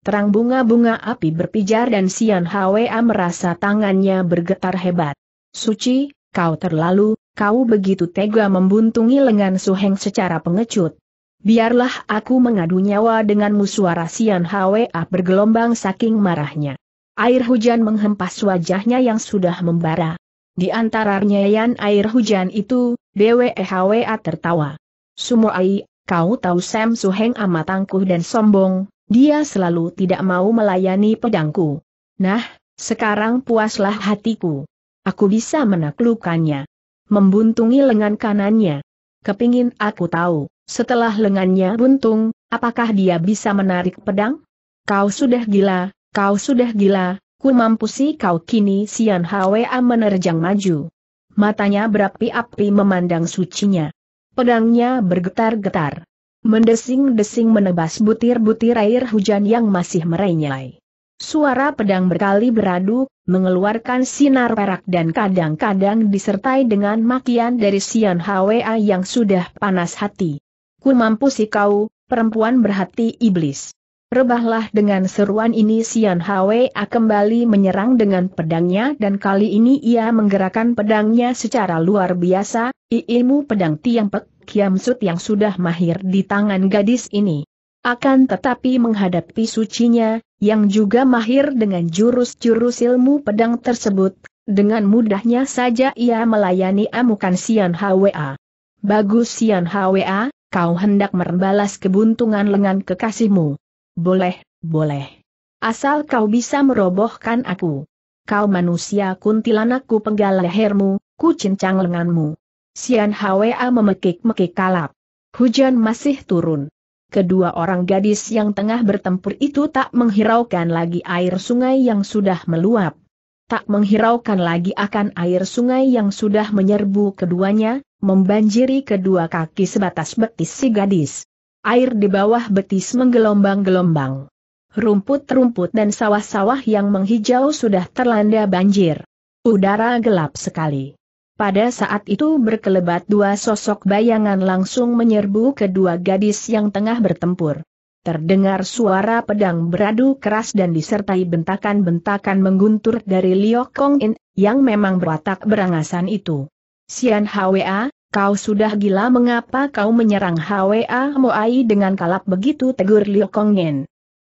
Terang bunga-bunga api berpijar dan Sian Hwa merasa tangannya bergetar hebat. Suci, Kau terlalu, kau begitu tega membuntungi lengan Suheng secara pengecut. Biarlah aku mengadu nyawa dengan suara Sian Hwa ah bergelombang saking marahnya. Air hujan menghempas wajahnya yang sudah membara. Di antara nyayan air hujan itu, Bwe Hwa ah tertawa. Sumoai, kau tahu Sam Suheng amat ah tangguh dan sombong, dia selalu tidak mau melayani pedangku. Nah, sekarang puaslah hatiku. Aku bisa menaklukkannya. Membuntungi lengan kanannya. Kepingin aku tahu, setelah lengannya buntung, apakah dia bisa menarik pedang? Kau sudah gila, kau sudah gila, ku mampusi kau kini Sian Hwa menerjang maju. Matanya berapi-api memandang sucinya. Pedangnya bergetar-getar. Mendesing-desing menebas butir-butir air hujan yang masih merenyai. Suara pedang berkali beradu, mengeluarkan sinar perak dan kadang-kadang disertai dengan makian dari Sian Hwa yang sudah panas hati. Ku mampu si kau, perempuan berhati iblis. Rebahlah dengan seruan ini Sian Hwa kembali menyerang dengan pedangnya dan kali ini ia menggerakkan pedangnya secara luar biasa, ilmu pedang Tiang Pek Kiam yang sudah mahir di tangan gadis ini. Akan tetapi menghadapi sucinya, yang juga mahir dengan jurus-jurus ilmu pedang tersebut, dengan mudahnya saja ia melayani amukan Sian Hwa. Bagus Sian Hwa, kau hendak merembalas kebuntungan lengan kekasihmu. Boleh, boleh. Asal kau bisa merobohkan aku. Kau manusia kuntilanakku penggal lehermu, ku cincang lenganmu. Sian Hwa memekik-mekik kalap. Hujan masih turun kedua orang gadis yang tengah bertempur itu tak menghiraukan lagi air sungai yang sudah meluap. Tak menghiraukan lagi akan air sungai yang sudah menyerbu keduanya, membanjiri kedua kaki sebatas betis si gadis. Air di bawah betis menggelombang-gelombang. Rumput-rumput dan sawah-sawah yang menghijau sudah terlanda banjir. Udara gelap sekali. Pada saat itu berkelebat dua sosok bayangan langsung menyerbu kedua gadis yang tengah bertempur. Terdengar suara pedang beradu keras dan disertai bentakan-bentakan mengguntur dari Liok Kong In, yang memang berwatak berangasan itu. Sian Hwa, kau sudah gila mengapa kau menyerang Hwa Moai dengan kalap begitu tegur Liok Kong In.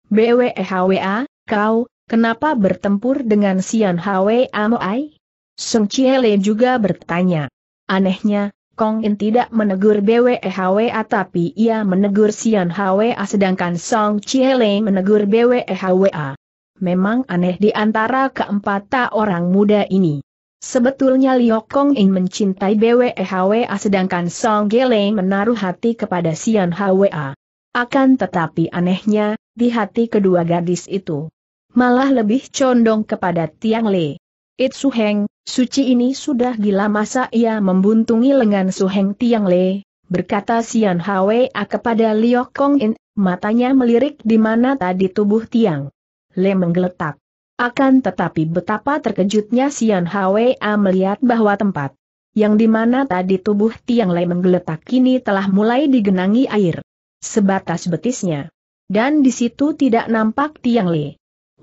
BWE Hwa, kau, kenapa bertempur dengan Sian Hwa Moai? Song Chiele juga bertanya. Anehnya, Kong In tidak menegur BWEHWA tapi ia menegur Sian HWA sedangkan Song Chiele menegur BWEHWA. Memang aneh di antara keempat ta orang muda ini. Sebetulnya Liok Kong In mencintai BWEHWA sedangkan Song Gele menaruh hati kepada Sian HWA. Akan tetapi anehnya, di hati kedua gadis itu malah lebih condong kepada Tiang Le. It Suheng, suci ini sudah gila masa ia membuntungi lengan Suheng Tiang Le, berkata Sian Hwa kepada Liok Kong In, matanya melirik di mana tadi tubuh Tiang. Le menggeletak. Akan tetapi betapa terkejutnya Sian Hwa melihat bahwa tempat yang di mana tadi tubuh Tiang Le menggeletak kini telah mulai digenangi air sebatas betisnya. Dan di situ tidak nampak Tiang Le.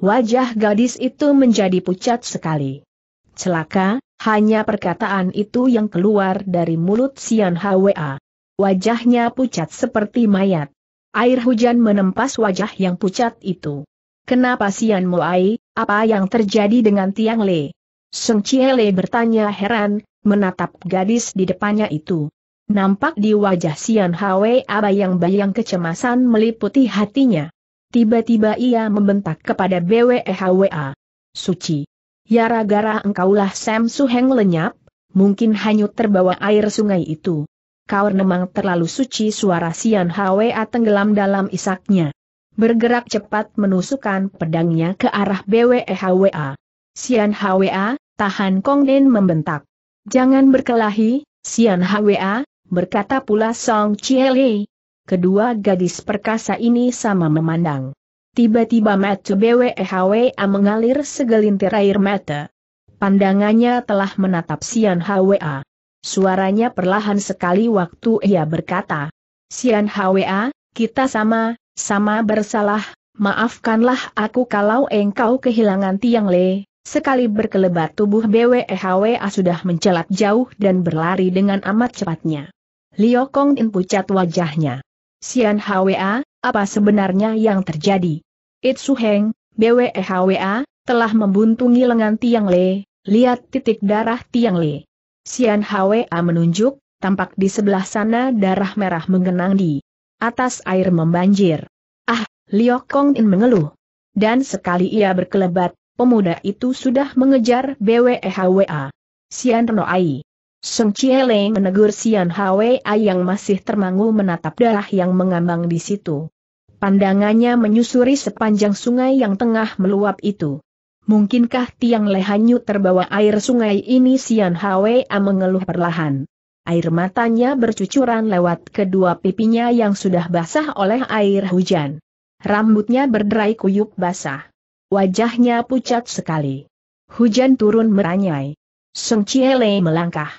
Wajah gadis itu menjadi pucat sekali. Celaka, hanya perkataan itu yang keluar dari mulut Sian Hwa. Wajahnya pucat seperti mayat. Air hujan menempas wajah yang pucat itu. Kenapa Sian Muai, apa yang terjadi dengan Tiang Le? Seng Chie Le bertanya heran, menatap gadis di depannya itu. Nampak di wajah Sian Hwa bayang-bayang kecemasan meliputi hatinya. Tiba-tiba ia membentak kepada BWEHWA. Suci. Ya gara engkaulah Sam Suheng lenyap, mungkin hanyut terbawa air sungai itu. Kau memang terlalu suci suara Sian HWA tenggelam dalam isaknya. Bergerak cepat menusukkan pedangnya ke arah BWEHWA. Sian HWA, tahan Kong Den membentak. Jangan berkelahi, Sian HWA, berkata pula Song Chie Lee, kedua gadis perkasa ini sama memandang. Tiba-tiba mata BWEHWA mengalir segelintir air mata. Pandangannya telah menatap Sian HWA. Suaranya perlahan sekali waktu ia berkata, Sian HWA, kita sama, sama bersalah, maafkanlah aku kalau engkau kehilangan Tiang Le. Sekali berkelebat tubuh BWEHWA sudah mencelat jauh dan berlari dengan amat cepatnya. Liokong In pucat wajahnya. Sian Hwa, apa sebenarnya yang terjadi? Itsu Heng, e Hwa, telah membuntungi lengan Tiang Le, lihat titik darah Tiang Le. Sian Hwa menunjuk, tampak di sebelah sana darah merah menggenang di atas air membanjir. Ah, Liok Kong In mengeluh. Dan sekali ia berkelebat, pemuda itu sudah mengejar e Hwa. Sian Renoai. Seng Chie Leng menegur Sian Hwei yang masih termangu menatap darah yang mengambang di situ. Pandangannya menyusuri sepanjang sungai yang tengah meluap itu. Mungkinkah tiang lehanyu terbawa air sungai ini Sian Hwei mengeluh perlahan. Air matanya bercucuran lewat kedua pipinya yang sudah basah oleh air hujan. Rambutnya berderai kuyup basah. Wajahnya pucat sekali. Hujan turun meranyai. Seng Chie Leng melangkah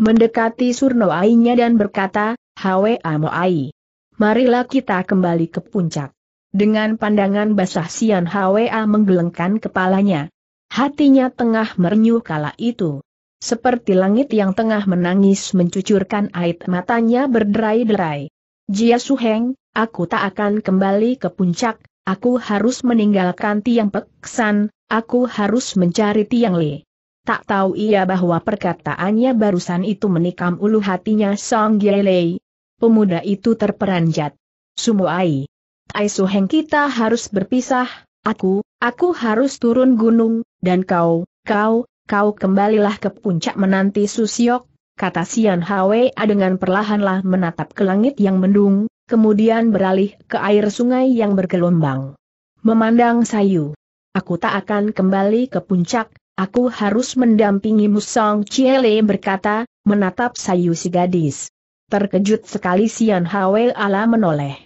mendekati Surno Ainya dan berkata, Hwa Ai. Marilah kita kembali ke puncak. Dengan pandangan basah Sian Hwa menggelengkan kepalanya. Hatinya tengah merenyuh kala itu. Seperti langit yang tengah menangis mencucurkan air matanya berderai-derai. Jia Suheng, aku tak akan kembali ke puncak, aku harus meninggalkan Tiang Peksan, aku harus mencari Tiang Li. Tak tahu ia bahwa perkataannya barusan itu menikam ulu hatinya Song Yelei. Pemuda itu terperanjat. Sumuai. Tai Heng kita harus berpisah, aku, aku harus turun gunung, dan kau, kau, kau kembalilah ke puncak menanti Susiok, kata Sian Hwee dengan perlahanlah menatap ke langit yang mendung, kemudian beralih ke air sungai yang bergelombang. Memandang sayu. Aku tak akan kembali ke puncak, aku harus mendampingi Musang Ciele, berkata, menatap sayu si gadis. Terkejut sekali Sian Hwe Ala menoleh.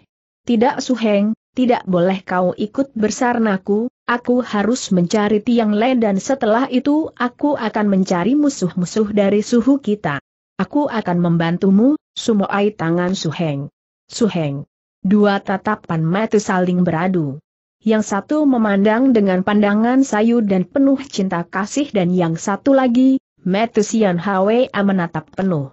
Tidak Suheng, tidak boleh kau ikut bersarnaku, aku harus mencari Tiang Le dan setelah itu aku akan mencari musuh-musuh dari suhu kita. Aku akan membantumu, sumoai tangan Suheng. Suheng. Dua tatapan mata saling beradu yang satu memandang dengan pandangan sayu dan penuh cinta kasih dan yang satu lagi, Metusian Hwa menatap penuh.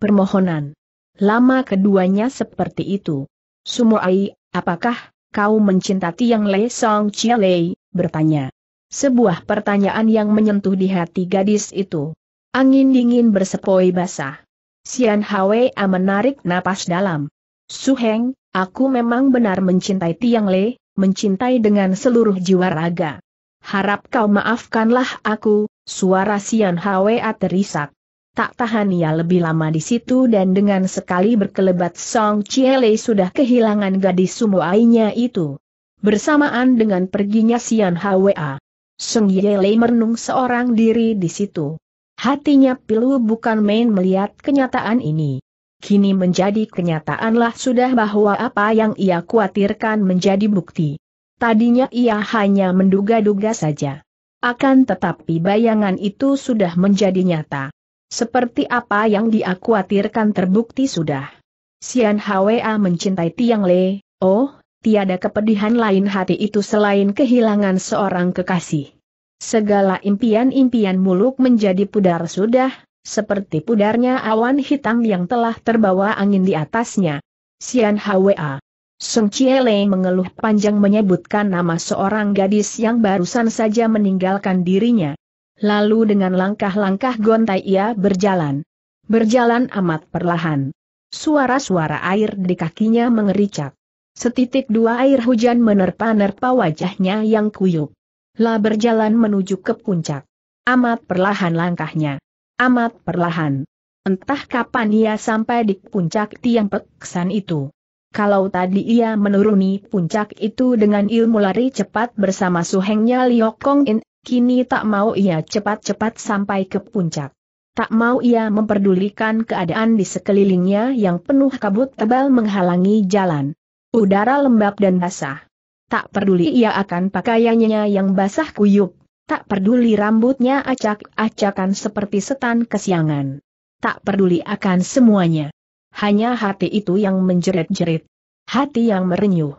Permohonan. Lama keduanya seperti itu. Sumuai, apakah kau mencintai yang Le Song Chia Lei? bertanya. Sebuah pertanyaan yang menyentuh di hati gadis itu. Angin dingin bersepoi basah. Sian Hwa menarik napas dalam. Suheng, aku memang benar mencintai Tiang Lei mencintai dengan seluruh jiwa raga. Harap kau maafkanlah aku, suara Sian Hwa terisak. Tak tahan ia lebih lama di situ dan dengan sekali berkelebat Song Chiele sudah kehilangan gadis sumuainya itu. Bersamaan dengan perginya Sian Hwa, Song Chiele merenung seorang diri di situ. Hatinya pilu bukan main melihat kenyataan ini kini menjadi kenyataanlah sudah bahwa apa yang ia khawatirkan menjadi bukti. Tadinya ia hanya menduga-duga saja. Akan tetapi bayangan itu sudah menjadi nyata. Seperti apa yang dia khawatirkan terbukti sudah. Sian Hwa mencintai Tiang Le, oh, tiada kepedihan lain hati itu selain kehilangan seorang kekasih. Segala impian-impian muluk menjadi pudar sudah, seperti pudarnya awan hitam yang telah terbawa angin di atasnya. Sian Hwa. Sung Chie Le mengeluh panjang menyebutkan nama seorang gadis yang barusan saja meninggalkan dirinya. Lalu dengan langkah-langkah gontai ia berjalan. Berjalan amat perlahan. Suara-suara air di kakinya mengericak. Setitik dua air hujan menerpa-nerpa wajahnya yang kuyup. La berjalan menuju ke puncak. Amat perlahan langkahnya amat perlahan. Entah kapan ia sampai di puncak tiang peksan itu. Kalau tadi ia menuruni puncak itu dengan ilmu lari cepat bersama suhengnya Liokong, In, kini tak mau ia cepat-cepat sampai ke puncak. Tak mau ia memperdulikan keadaan di sekelilingnya yang penuh kabut tebal menghalangi jalan. Udara lembab dan basah. Tak peduli ia akan pakaiannya yang basah kuyup. Tak peduli rambutnya acak-acakan seperti setan kesiangan. Tak peduli akan semuanya. Hanya hati itu yang menjerit-jerit. Hati yang merenyuh.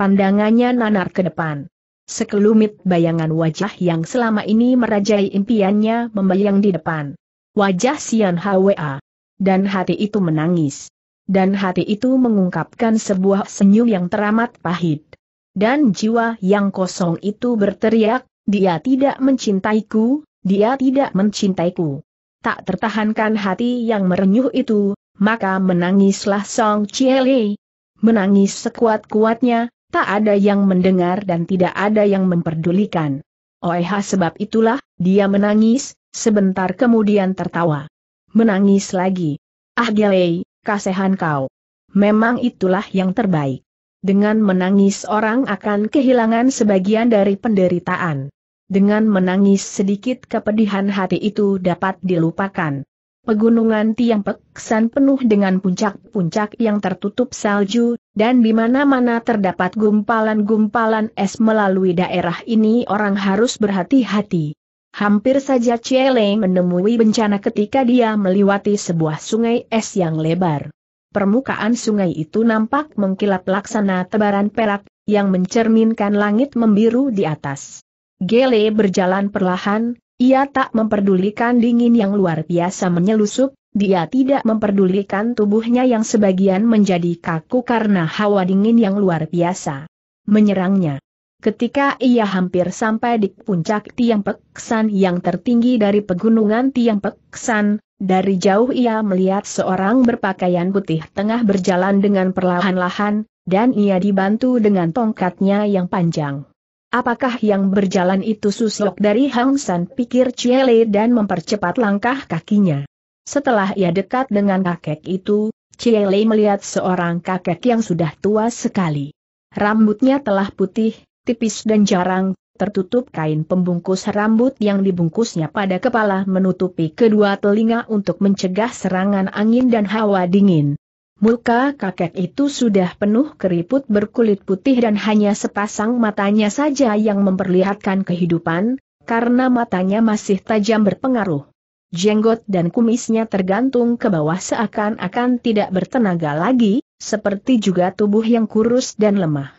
Pandangannya nanar ke depan. Sekelumit bayangan wajah yang selama ini merajai impiannya membayang di depan. Wajah Sian Hwa. Dan hati itu menangis. Dan hati itu mengungkapkan sebuah senyum yang teramat pahit. Dan jiwa yang kosong itu berteriak, dia tidak mencintaiku, dia tidak mencintaiku. Tak tertahankan hati yang merenyuh itu, maka menangislah Song Chiele. Menangis sekuat-kuatnya, tak ada yang mendengar dan tidak ada yang memperdulikan. Oeha sebab itulah, dia menangis, sebentar kemudian tertawa. Menangis lagi. Ah Gilei, kasehan kau. Memang itulah yang terbaik. Dengan menangis orang akan kehilangan sebagian dari penderitaan. Dengan menangis sedikit kepedihan hati itu dapat dilupakan. Pegunungan Tiang San penuh dengan puncak-puncak yang tertutup salju, dan di mana-mana terdapat gumpalan-gumpalan es melalui daerah ini orang harus berhati-hati. Hampir saja Ciele menemui bencana ketika dia melewati sebuah sungai es yang lebar permukaan sungai itu nampak mengkilap laksana tebaran perak, yang mencerminkan langit membiru di atas. Gele berjalan perlahan, ia tak memperdulikan dingin yang luar biasa menyelusup, dia tidak memperdulikan tubuhnya yang sebagian menjadi kaku karena hawa dingin yang luar biasa. Menyerangnya. Ketika ia hampir sampai di puncak Tiang Peksan yang tertinggi dari pegunungan Tiang Peksan, dari jauh ia melihat seorang berpakaian putih tengah berjalan dengan perlahan-lahan, dan ia dibantu dengan tongkatnya yang panjang. Apakah yang berjalan itu susok dari Hang San pikir Ciele dan mempercepat langkah kakinya. Setelah ia dekat dengan kakek itu, Ciele melihat seorang kakek yang sudah tua sekali. Rambutnya telah putih, tipis dan jarang, tertutup kain pembungkus rambut yang dibungkusnya pada kepala menutupi kedua telinga untuk mencegah serangan angin dan hawa dingin. Muka kakek itu sudah penuh keriput berkulit putih dan hanya sepasang matanya saja yang memperlihatkan kehidupan, karena matanya masih tajam berpengaruh. Jenggot dan kumisnya tergantung ke bawah seakan-akan tidak bertenaga lagi, seperti juga tubuh yang kurus dan lemah.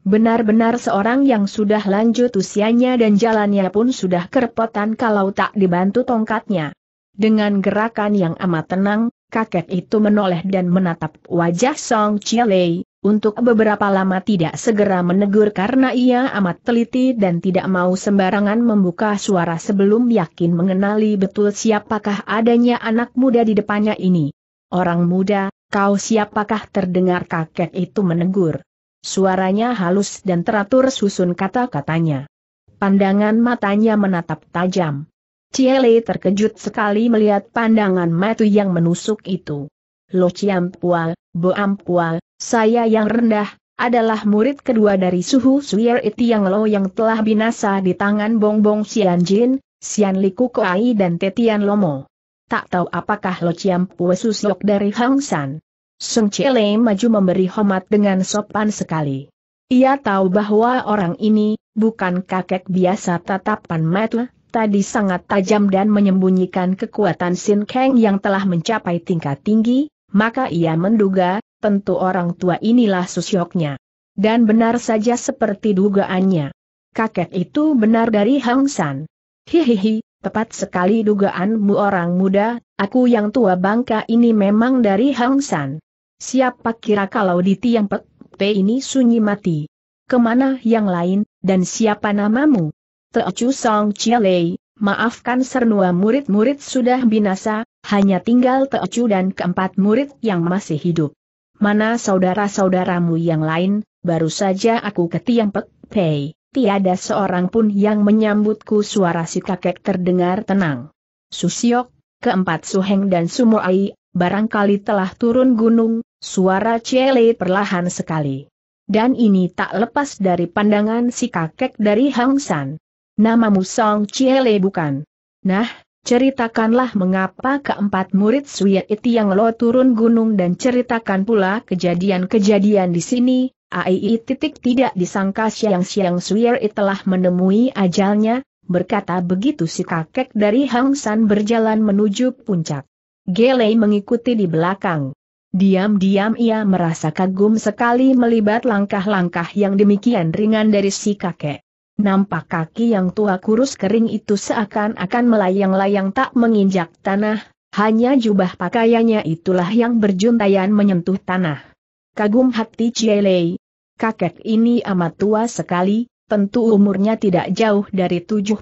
Benar-benar seorang yang sudah lanjut usianya dan jalannya pun sudah kerepotan kalau tak dibantu tongkatnya. Dengan gerakan yang amat tenang, kakek itu menoleh dan menatap wajah Song Lei untuk beberapa lama tidak segera menegur karena ia amat teliti dan tidak mau sembarangan membuka suara sebelum yakin mengenali betul siapakah adanya anak muda di depannya ini. Orang muda, kau siapakah terdengar kakek itu menegur. Suaranya halus dan teratur susun kata-katanya. Pandangan matanya menatap tajam. Ciele terkejut sekali melihat pandangan matu yang menusuk itu. Lo Ciampua, Bo Ampual, saya yang rendah, adalah murid kedua dari suhu Suyer yang Lo yang telah binasa di tangan Bongbong Jin, Xian Liku Koai dan Tetian Lomo. Tak tahu apakah Lo Ciampu susok dari Hang San. Seng Chele maju memberi hormat dengan sopan sekali. Ia tahu bahwa orang ini, bukan kakek biasa tatapan mata, tadi sangat tajam dan menyembunyikan kekuatan Sin Kang yang telah mencapai tingkat tinggi, maka ia menduga, tentu orang tua inilah susyoknya. Dan benar saja seperti dugaannya. Kakek itu benar dari Hang San. Hihihi, tepat sekali dugaanmu orang muda, aku yang tua bangka ini memang dari Hang San. Siapa kira kalau di tiang pe, pe ini sunyi mati? Kemana yang lain, dan siapa namamu? Teocu Song Lei, maafkan sernua murid-murid sudah binasa, hanya tinggal Teocu dan keempat murid yang masih hidup. Mana saudara-saudaramu yang lain, baru saja aku ke tiang pe, pe. Tiada seorang pun yang menyambutku suara si kakek terdengar tenang. Susiok, keempat Suheng dan Sumoai, barangkali telah turun gunung, Suara Ciele perlahan sekali. Dan ini tak lepas dari pandangan si kakek dari Hang San. Namamu Song Ciele bukan? Nah, ceritakanlah mengapa keempat murid Suya Iti yang lo turun gunung dan ceritakan pula kejadian-kejadian di sini. Ai titik tidak disangka siang-siang Suyer telah menemui ajalnya, berkata begitu si kakek dari Hang San berjalan menuju puncak. Gelei mengikuti di belakang. Diam-diam ia merasa kagum sekali melibat langkah-langkah yang demikian ringan dari si kakek. Nampak kaki yang tua kurus kering itu seakan-akan melayang-layang tak menginjak tanah, hanya jubah pakaiannya itulah yang berjuntayan menyentuh tanah. Kagum hati Cielei. Kakek ini amat tua sekali, tentu umurnya tidak jauh dari 70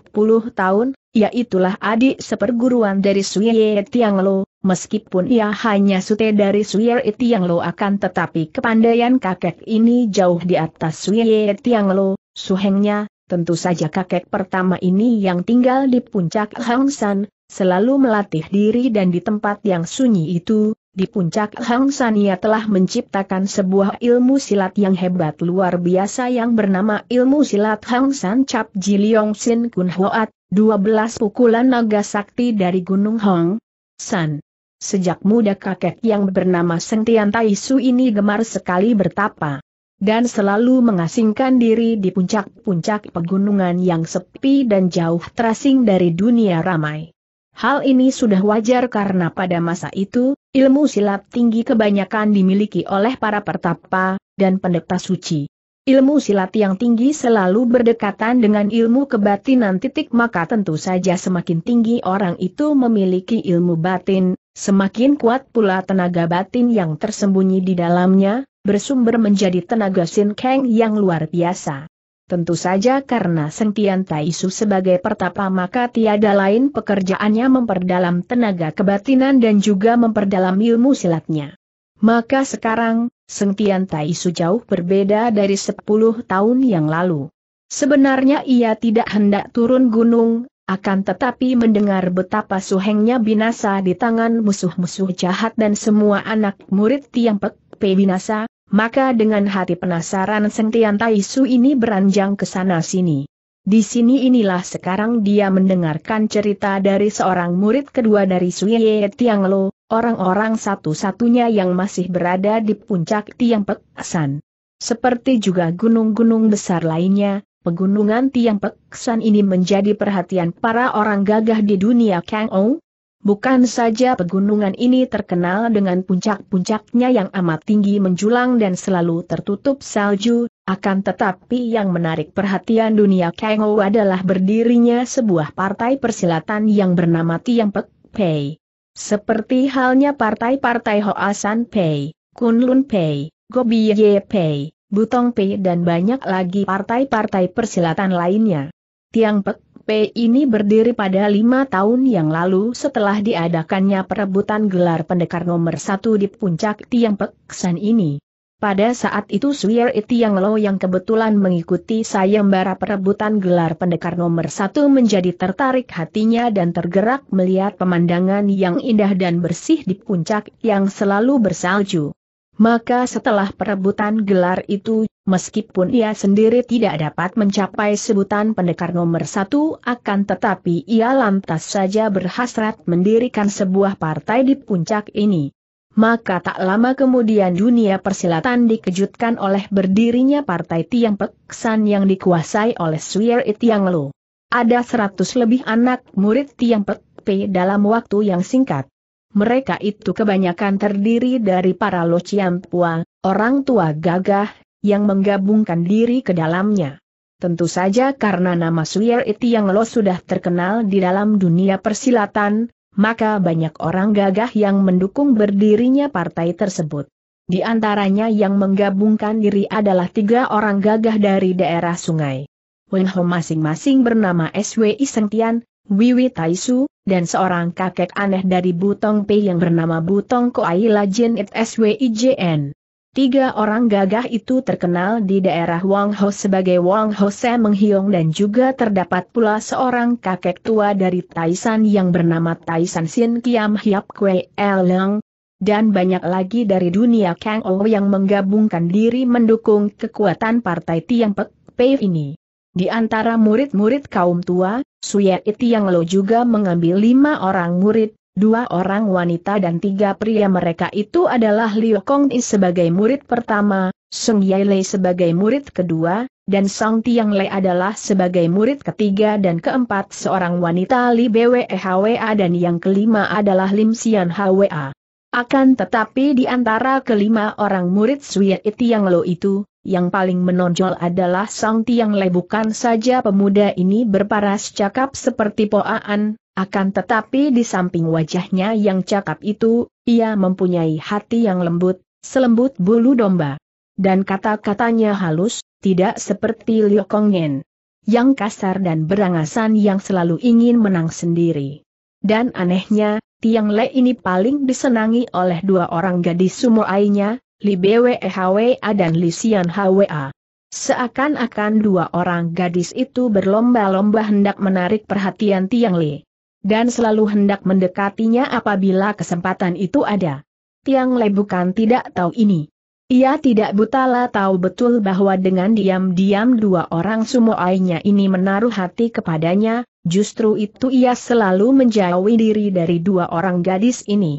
tahun, ia ya itulah adik seperguruan dari Suye Tianglo, meskipun ia hanya sute dari Suye Tianglo akan tetapi kepandaian kakek ini jauh di atas Suye Tianglo, suhengnya, tentu saja kakek pertama ini yang tinggal di puncak Hangsan, selalu melatih diri dan di tempat yang sunyi itu, di puncak Hang ia telah menciptakan sebuah ilmu silat yang hebat luar biasa yang bernama ilmu silat Hang San Cap Ji Liong Sin Kun Hoat, 12 pukulan naga sakti dari Gunung Hong San. Sejak muda kakek yang bernama Sentian Tai Su ini gemar sekali bertapa dan selalu mengasingkan diri di puncak-puncak pegunungan yang sepi dan jauh terasing dari dunia ramai. Hal ini sudah wajar karena pada masa itu, ilmu silat tinggi kebanyakan dimiliki oleh para pertapa dan pendeta suci ilmu silat yang tinggi selalu berdekatan dengan ilmu kebatinan titik maka tentu saja semakin tinggi orang itu memiliki ilmu batin, semakin kuat pula tenaga batin yang tersembunyi di dalamnya, bersumber menjadi tenaga Kang yang luar biasa. Tentu saja karena Sengtian Taisu sebagai pertapa maka tiada lain pekerjaannya memperdalam tenaga kebatinan dan juga memperdalam ilmu silatnya. Maka sekarang, Tai Su jauh berbeda dari 10 tahun yang lalu. Sebenarnya ia tidak hendak turun gunung, akan tetapi mendengar betapa suhengnya binasa di tangan musuh-musuh jahat dan semua anak murid Tiampek Pe binasa, maka dengan hati penasaran Tai Su ini beranjang ke sana-sini. Di sini inilah sekarang dia mendengarkan cerita dari seorang murid kedua dari Suye Tianglo, orang-orang satu-satunya yang masih berada di puncak Tiang Peksan. Seperti juga gunung-gunung besar lainnya, pegunungan Tiang Peksan ini menjadi perhatian para orang gagah di dunia Kang Ou. Bukan saja pegunungan ini terkenal dengan puncak-puncaknya yang amat tinggi menjulang dan selalu tertutup salju, akan tetapi yang menarik perhatian dunia Kang Ou adalah berdirinya sebuah partai persilatan yang bernama Tiang Pek Pei. Seperti halnya partai-partai Hoasan Pei, Kunlun Pei, Gobiye Pei, Butong Pei dan banyak lagi partai-partai persilatan lainnya. Tiang Pek Pei ini berdiri pada lima tahun yang lalu setelah diadakannya perebutan gelar pendekar nomor satu di puncak Tiang Pek San ini. Pada saat itu Suyer Yang Lo yang kebetulan mengikuti sayembara perebutan gelar pendekar nomor satu menjadi tertarik hatinya dan tergerak melihat pemandangan yang indah dan bersih di puncak yang selalu bersalju. Maka setelah perebutan gelar itu, meskipun ia sendiri tidak dapat mencapai sebutan pendekar nomor satu akan tetapi ia lantas saja berhasrat mendirikan sebuah partai di puncak ini maka tak lama kemudian dunia persilatan dikejutkan oleh berdirinya Partai Tiang Peksan yang dikuasai oleh Suyer Tiang Lo. Ada seratus lebih anak murid Tiang Pek P dalam waktu yang singkat. Mereka itu kebanyakan terdiri dari para Lo Pua, orang tua gagah, yang menggabungkan diri ke dalamnya. Tentu saja karena nama Suyer Tiang Lo sudah terkenal di dalam dunia persilatan, maka banyak orang gagah yang mendukung berdirinya partai tersebut. Di antaranya yang menggabungkan diri adalah tiga orang gagah dari daerah sungai. Wenho masing-masing bernama SW Isengtian, Wiwi Taisu, dan seorang kakek aneh dari Butong P yang bernama Butong Koai Lajin It SW IJN. Tiga orang gagah itu terkenal di daerah Wang Ho sebagai Wang Ho Se Menghiong dan juga terdapat pula seorang kakek tua dari Taisan yang bernama Taisan Sin Kiam Hiap Kwe Eleng, dan banyak lagi dari dunia Kang O oh yang menggabungkan diri mendukung kekuatan partai Tiang Pek Pei ini. Di antara murid-murid kaum tua, Suye Iti Yang Lo juga mengambil lima orang murid, Dua orang wanita dan tiga pria mereka itu adalah Liu Kong Is sebagai murid pertama, Sung Yai Lei sebagai murid kedua, dan Song Tiang Lei adalah sebagai murid ketiga dan keempat seorang wanita Li Bwe Hwa dan yang kelima adalah Lim Sian Hwa. Akan tetapi di antara kelima orang murid Sui Tiang Lo itu, yang paling menonjol adalah Sang Tiang Le bukan saja pemuda ini berparas cakap seperti poaan, akan tetapi di samping wajahnya yang cakap itu, ia mempunyai hati yang lembut, selembut bulu domba. Dan kata-katanya halus, tidak seperti Liu Kongen. Yang kasar dan berangasan yang selalu ingin menang sendiri. Dan anehnya, Tiang Le ini paling disenangi oleh dua orang gadis sumoainya, Li Bwe Hwa dan Li Xian Hwa. Seakan-akan dua orang gadis itu berlomba-lomba hendak menarik perhatian Tiang Li. Dan selalu hendak mendekatinya apabila kesempatan itu ada. Tiang Le bukan tidak tahu ini. Ia tidak lah tahu betul bahwa dengan diam-diam dua orang sumoainya ini menaruh hati kepadanya, justru itu ia selalu menjauhi diri dari dua orang gadis ini.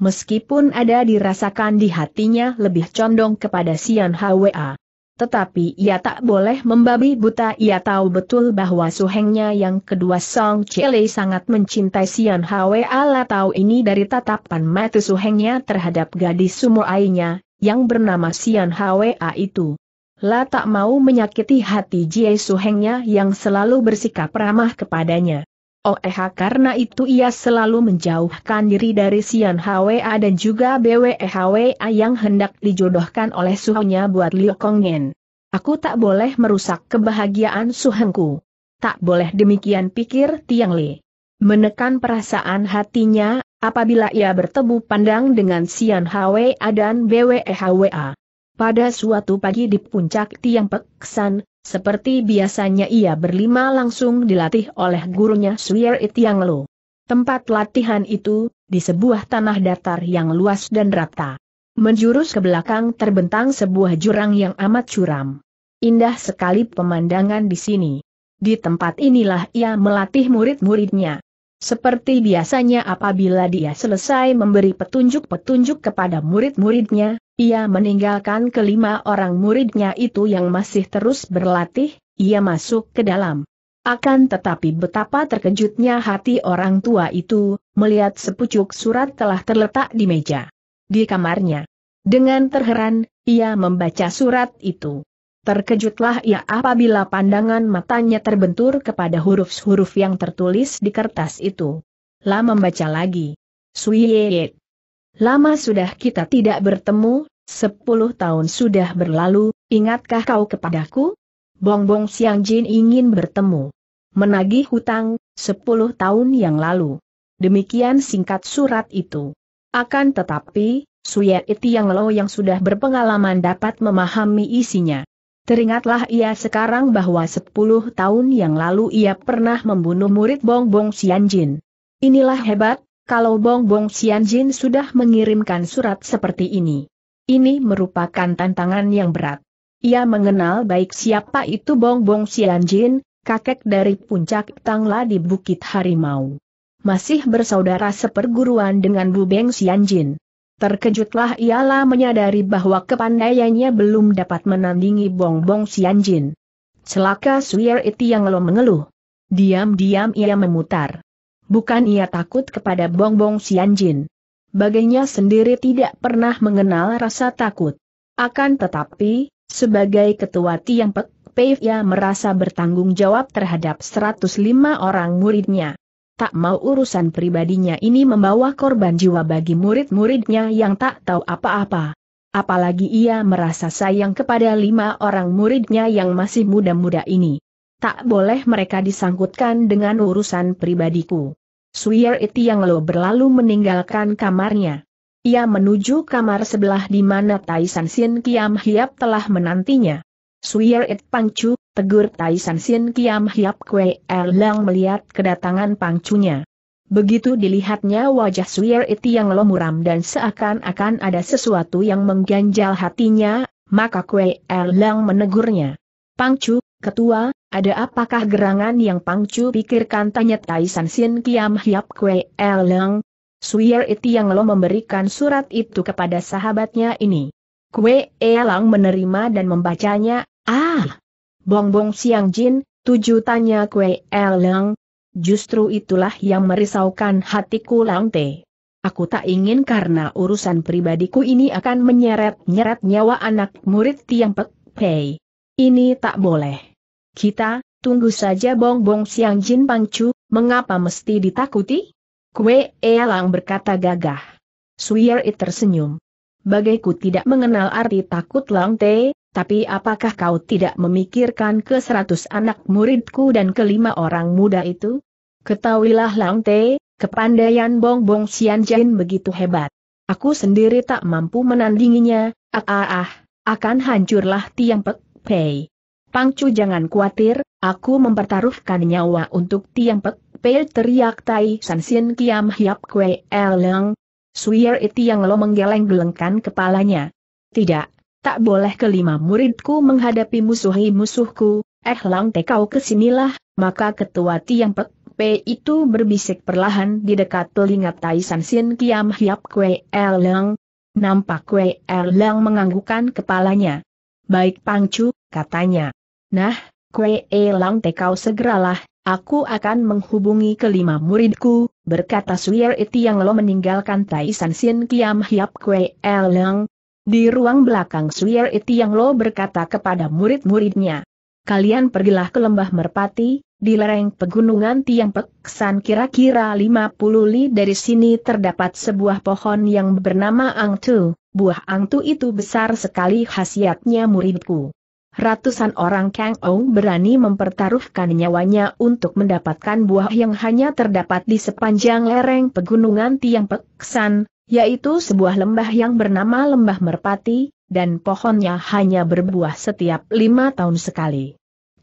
Meskipun ada dirasakan di hatinya lebih condong kepada Sian Hwa. Tetapi ia tak boleh membabi buta ia tahu betul bahwa suhengnya yang kedua Song Chile sangat mencintai Sian Hwa La tahu ini dari tatapan mata suhengnya terhadap gadis sumuainya, yang bernama Sian Hwa itu. La tak mau menyakiti hati Jie suhengnya yang selalu bersikap ramah kepadanya. Oh eh, karena itu ia selalu menjauhkan diri dari Sian HWA dan juga Hwa yang hendak dijodohkan oleh suhunya buat Liu Kongen. Aku tak boleh merusak kebahagiaan suhengku. Tak boleh demikian pikir Tiang Li. Menekan perasaan hatinya, apabila ia bertemu pandang dengan Sian HWA dan Hwa. Pada suatu pagi di puncak Tiang Peksan, seperti biasanya ia berlima langsung dilatih oleh gurunya Suyer Itiang Lo. Tempat latihan itu, di sebuah tanah datar yang luas dan rata. Menjurus ke belakang terbentang sebuah jurang yang amat curam. Indah sekali pemandangan di sini. Di tempat inilah ia melatih murid-muridnya. Seperti biasanya apabila dia selesai memberi petunjuk-petunjuk kepada murid-muridnya, ia meninggalkan kelima orang muridnya itu yang masih terus berlatih, ia masuk ke dalam. Akan tetapi betapa terkejutnya hati orang tua itu, melihat sepucuk surat telah terletak di meja. Di kamarnya. Dengan terheran, ia membaca surat itu. Terkejutlah ia apabila pandangan matanya terbentur kepada huruf-huruf yang tertulis di kertas itu. Lah membaca lagi. Suyeyet. Lama sudah kita tidak bertemu, Sepuluh tahun sudah berlalu, ingatkah kau kepadaku? Bongbong Siang Jin ingin bertemu. Menagih hutang, sepuluh tahun yang lalu. Demikian singkat surat itu. Akan tetapi, Suye Iti yang lo yang sudah berpengalaman dapat memahami isinya. Teringatlah ia sekarang bahwa sepuluh tahun yang lalu ia pernah membunuh murid Bongbong Jin. Inilah hebat, kalau Bongbong Jin sudah mengirimkan surat seperti ini. Ini merupakan tantangan yang berat. Ia mengenal baik siapa itu Bong Bongbong Sianjin, kakek dari puncak Tangla di Bukit Harimau. Masih bersaudara seperguruan dengan Bubeng Sianjin. Terkejutlah ialah menyadari bahwa kepandaiannya belum dapat menandingi Bong Bongbong Sianjin. Celaka Suyer itu yang lo mengeluh. Diam-diam ia memutar. Bukan ia takut kepada Bong Bongbong Sianjin bagainya sendiri tidak pernah mengenal rasa takut. Akan tetapi, sebagai ketua Tiang Pek, Pei ia merasa bertanggung jawab terhadap 105 orang muridnya. Tak mau urusan pribadinya ini membawa korban jiwa bagi murid-muridnya yang tak tahu apa-apa. Apalagi ia merasa sayang kepada lima orang muridnya yang masih muda-muda ini. Tak boleh mereka disangkutkan dengan urusan pribadiku. Suyer yang Lo berlalu meninggalkan kamarnya. Ia menuju kamar sebelah di mana Tai San Sin Kiam Hiap telah menantinya. Suyer It Pangcu, tegur Tai San Sin Kiam Hiap Kwe Erlang melihat kedatangan Pangcunya. Begitu dilihatnya wajah Suyer It yang lo muram dan seakan-akan ada sesuatu yang mengganjal hatinya, maka Kwe Erlang menegurnya. Pangcu, Ketua, ada apakah gerangan yang pangcu pikirkan tanya Tai San Sin Kiam Hiap Kwe Eleng? Er Suyer Iti yang lo memberikan surat itu kepada sahabatnya ini. Kwe Elang er menerima dan membacanya, ah! Bongbong Siang Jin, Tujuh tanya Kwe Eleng. Er Justru itulah yang merisaukan hatiku Langte. Aku tak ingin karena urusan pribadiku ini akan menyeret-nyeret nyawa anak murid Tiang Pek Pei. Ini tak boleh. Kita, tunggu saja Bong Bong siang Jin Pangcu, mengapa mesti ditakuti? Kue Elang berkata gagah. Suyer It tersenyum. Bagaiku tidak mengenal arti takut Lang Te, tapi apakah kau tidak memikirkan ke seratus anak muridku dan kelima orang muda itu? Ketahuilah Lang Te, kepandaian Bong Bong Sian Jin begitu hebat. Aku sendiri tak mampu menandinginya, ah ah ah, akan hancurlah tiang pek pei. Pangcu jangan khawatir, aku mempertaruhkan nyawa untuk Tiang Pek, Pei teriak Tai San Sin Kiam Hiap Kwe Eleng. Suyer itu yang lo menggeleng-gelengkan kepalanya. Tidak, tak boleh kelima muridku menghadapi musuhi musuhku, eh lang tekau kesinilah, maka ketua Tiang Pek, Pei itu berbisik perlahan di dekat telinga Tai San Sin Kiam Hiap Kwe Eleng. Nampak Kwe Erlang menganggukan kepalanya. Baik Pangcu, katanya. Nah, Kue Elang Tekau segeralah, aku akan menghubungi kelima muridku, berkata Suyer Iti yang lo meninggalkan Taisan Sin Kiam Hiap Kue Elang. Di ruang belakang Suyer Iti yang lo berkata kepada murid-muridnya. Kalian pergilah ke lembah merpati, di lereng pegunungan Tiang Peksan kira-kira 50 li dari sini terdapat sebuah pohon yang bernama Angtu, buah Angtu itu besar sekali khasiatnya muridku. Ratusan orang Kang Ou berani mempertaruhkan nyawanya untuk mendapatkan buah yang hanya terdapat di sepanjang lereng pegunungan Tiang Peksan, yaitu sebuah lembah yang bernama Lembah Merpati, dan pohonnya hanya berbuah setiap lima tahun sekali.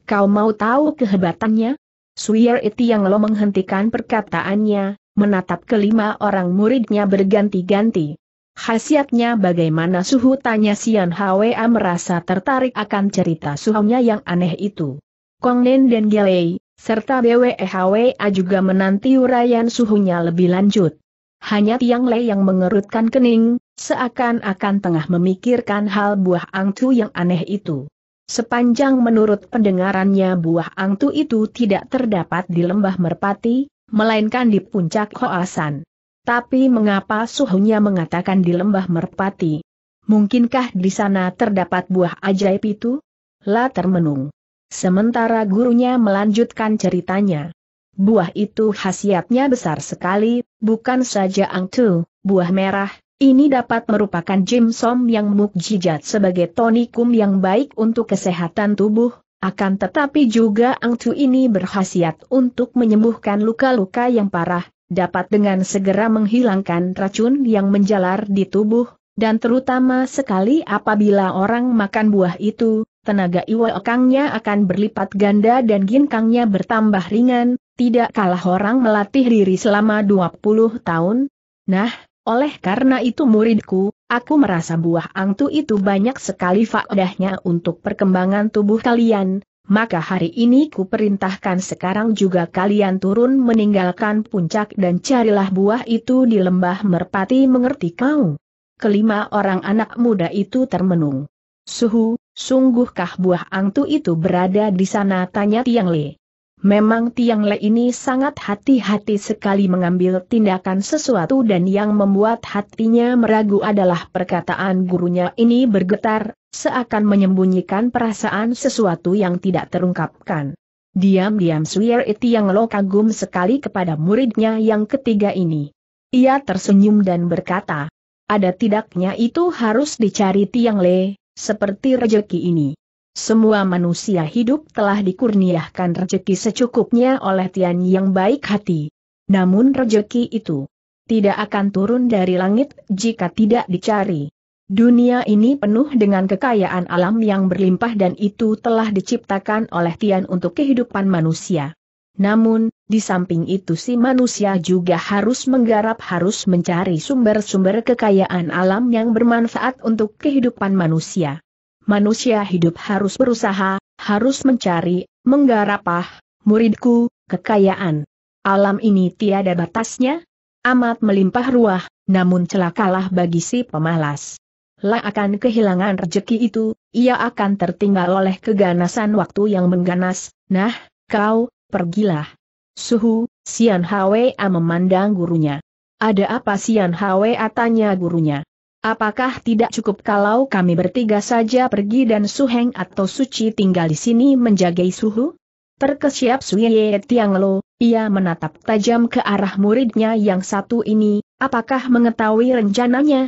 Kau mau tahu kehebatannya? Suyer itu yang lo menghentikan perkataannya, menatap kelima orang muridnya berganti-ganti. Khasiatnya bagaimana suhu tanya Sian Hwa merasa tertarik akan cerita suhunya yang aneh itu. Kong Nen dan Gilei, serta BWHWA juga menanti urayan suhunya lebih lanjut. Hanya Tiang Lei yang mengerutkan kening, seakan-akan tengah memikirkan hal buah angtu yang aneh itu. Sepanjang menurut pendengarannya buah angtu itu tidak terdapat di lembah merpati, melainkan di puncak Hoasan. Tapi mengapa suhunya mengatakan di lembah merpati? Mungkinkah di sana terdapat buah ajaib itu? La termenung. Sementara gurunya melanjutkan ceritanya. Buah itu khasiatnya besar sekali, bukan saja angtu, buah merah, ini dapat merupakan jimsom yang mukjizat sebagai tonikum yang baik untuk kesehatan tubuh, akan tetapi juga angtu ini berkhasiat untuk menyembuhkan luka-luka yang parah, dapat dengan segera menghilangkan racun yang menjalar di tubuh, dan terutama sekali apabila orang makan buah itu, tenaga iwakangnya akan berlipat ganda dan ginkangnya bertambah ringan, tidak kalah orang melatih diri selama 20 tahun. Nah, oleh karena itu muridku, aku merasa buah angtu itu banyak sekali faedahnya untuk perkembangan tubuh kalian, maka hari ini ku perintahkan sekarang juga kalian turun meninggalkan puncak dan carilah buah itu di lembah merpati mengerti kau. Kelima orang anak muda itu termenung. Suhu, sungguhkah buah angtu itu berada di sana tanya Tiang Le. Memang Tiang Le ini sangat hati-hati sekali mengambil tindakan sesuatu dan yang membuat hatinya meragu adalah perkataan gurunya ini bergetar, Seakan menyembunyikan perasaan sesuatu yang tidak terungkapkan. Diam-diam Suyer Iti yang lo kagum sekali kepada muridnya yang ketiga ini. Ia tersenyum dan berkata, ada tidaknya itu harus dicari tiang le, seperti rejeki ini. Semua manusia hidup telah dikurniakan rejeki secukupnya oleh Tian yang baik hati. Namun rejeki itu tidak akan turun dari langit jika tidak dicari. Dunia ini penuh dengan kekayaan alam yang berlimpah dan itu telah diciptakan oleh Tian untuk kehidupan manusia. Namun, di samping itu si manusia juga harus menggarap harus mencari sumber-sumber kekayaan alam yang bermanfaat untuk kehidupan manusia. Manusia hidup harus berusaha, harus mencari, menggarapah, muridku, kekayaan. Alam ini tiada batasnya, amat melimpah ruah, namun celakalah bagi si pemalas lah akan kehilangan rejeki itu, ia akan tertinggal oleh keganasan waktu yang mengganas, nah, kau, pergilah. Suhu, Sian Hwa memandang gurunya. Ada apa Sian Hwa tanya gurunya. Apakah tidak cukup kalau kami bertiga saja pergi dan Su Heng atau Suci tinggal di sini menjagai Suhu? Terkesiap Suye Tiang Lo, ia menatap tajam ke arah muridnya yang satu ini, apakah mengetahui rencananya?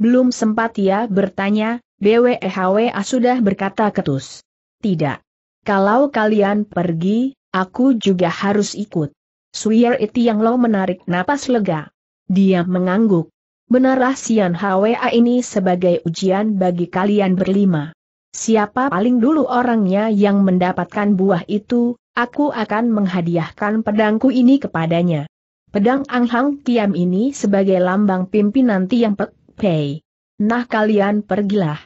Belum sempat ia bertanya, BWEHWA sudah berkata ketus. Tidak. Kalau kalian pergi, aku juga harus ikut. Suyer Iti yang lo menarik napas lega. Dia mengangguk. Benarlah Sian HWA ini sebagai ujian bagi kalian berlima. Siapa paling dulu orangnya yang mendapatkan buah itu, aku akan menghadiahkan pedangku ini kepadanya. Pedang Anghang Kiam ini sebagai lambang pimpinan Tiang Pek Pei. Nah kalian pergilah.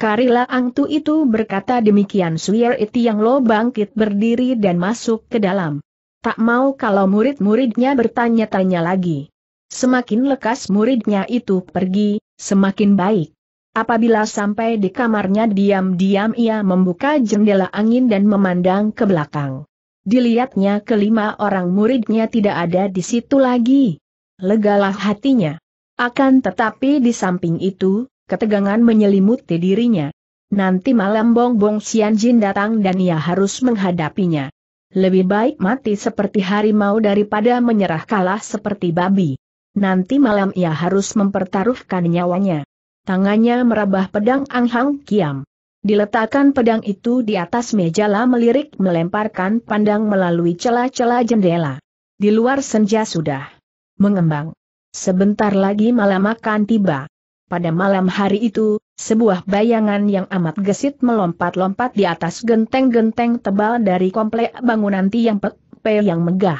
Karila Angtu itu berkata demikian Suyer Iti yang lo bangkit berdiri dan masuk ke dalam. Tak mau kalau murid-muridnya bertanya-tanya lagi. Semakin lekas muridnya itu pergi, semakin baik. Apabila sampai di kamarnya diam-diam ia membuka jendela angin dan memandang ke belakang. Dilihatnya kelima orang muridnya tidak ada di situ lagi. Legalah hatinya. Akan tetapi di samping itu, ketegangan menyelimuti dirinya. Nanti malam Bong Bong Xianjin datang dan ia harus menghadapinya. Lebih baik mati seperti harimau daripada menyerah kalah seperti babi. Nanti malam ia harus mempertaruhkan nyawanya. Tangannya merabah pedang Ang Hang Kiam. Diletakkan pedang itu di atas meja lah melirik melemparkan pandang melalui celah-celah jendela. Di luar senja sudah mengembang. Sebentar lagi malam akan tiba. Pada malam hari itu, sebuah bayangan yang amat gesit melompat-lompat di atas genteng-genteng tebal dari komplek bangunan tiang pepe yang megah.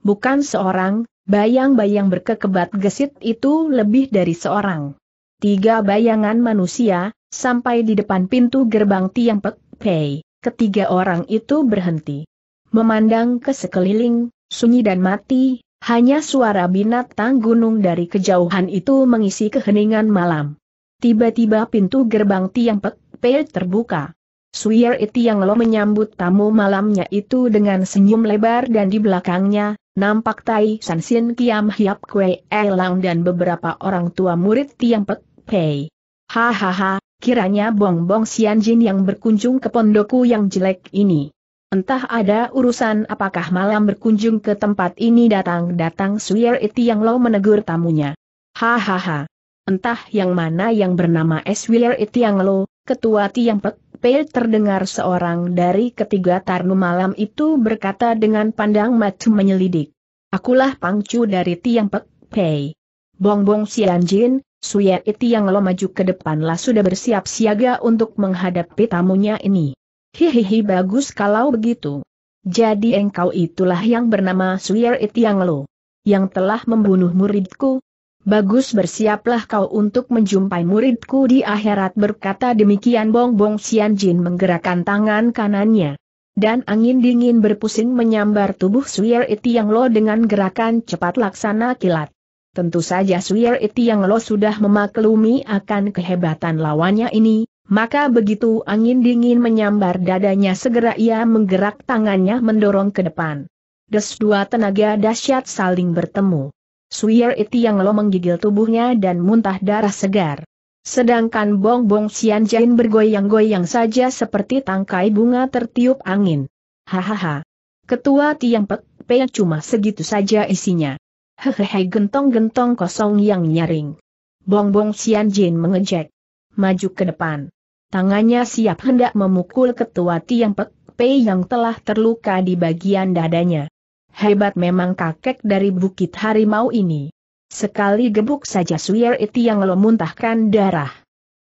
Bukan seorang, bayang-bayang berkekebat gesit itu lebih dari seorang. Tiga bayangan manusia, sampai di depan pintu gerbang tiang pepe, ketiga orang itu berhenti. Memandang ke sekeliling, sunyi dan mati, hanya suara binatang gunung dari kejauhan itu mengisi keheningan malam. Tiba-tiba pintu gerbang tiang pek, pe, terbuka. Suyer yang Lo menyambut tamu malamnya itu dengan senyum lebar dan di belakangnya, nampak Tai San Sin Kiam Hiap Kwe Elang dan beberapa orang tua murid Tiang Pek Pei. Hahaha, kiranya Bong Bong Sian Jin yang berkunjung ke pondokku yang jelek ini. Entah ada urusan apakah malam berkunjung ke tempat ini datang-datang Suyer Iti yang lo menegur tamunya. Hahaha. Entah yang mana yang bernama Eswier Iti yang lo, ketua Tiang Pek, Pei terdengar seorang dari ketiga Tarnu malam itu berkata dengan pandang mata menyelidik. Akulah pangcu dari Tiang Pek, Pei. Bongbong Jin. Suyer Iti yang lo maju ke depanlah sudah bersiap siaga untuk menghadapi tamunya ini. Hihihi bagus kalau begitu. Jadi engkau itulah yang bernama Suyer It Yang Lo. Yang telah membunuh muridku. Bagus bersiaplah kau untuk menjumpai muridku di akhirat berkata demikian Bong Bong Sian Jin menggerakkan tangan kanannya. Dan angin dingin berpusing menyambar tubuh Suyer Iti Lo dengan gerakan cepat laksana kilat. Tentu saja Suyer Iti Lo sudah memaklumi akan kehebatan lawannya ini, maka begitu angin dingin menyambar dadanya segera ia menggerak tangannya mendorong ke depan. Des dua tenaga dahsyat saling bertemu. Suyer Iti yang lo menggigil tubuhnya dan muntah darah segar. Sedangkan Bong Bong Sian Jain bergoyang-goyang saja seperti tangkai bunga tertiup angin. Hahaha. Ketua Tiang Pek Pei cuma segitu saja isinya. Hehehe gentong-gentong kosong yang nyaring. Bong Bong Sian Jain mengejek. Maju ke depan. Tangannya siap hendak memukul ketua Tiang Pek Pei yang telah terluka di bagian dadanya. Hebat memang kakek dari Bukit Harimau ini. Sekali gebuk saja Suyer Iti yang lo muntahkan darah.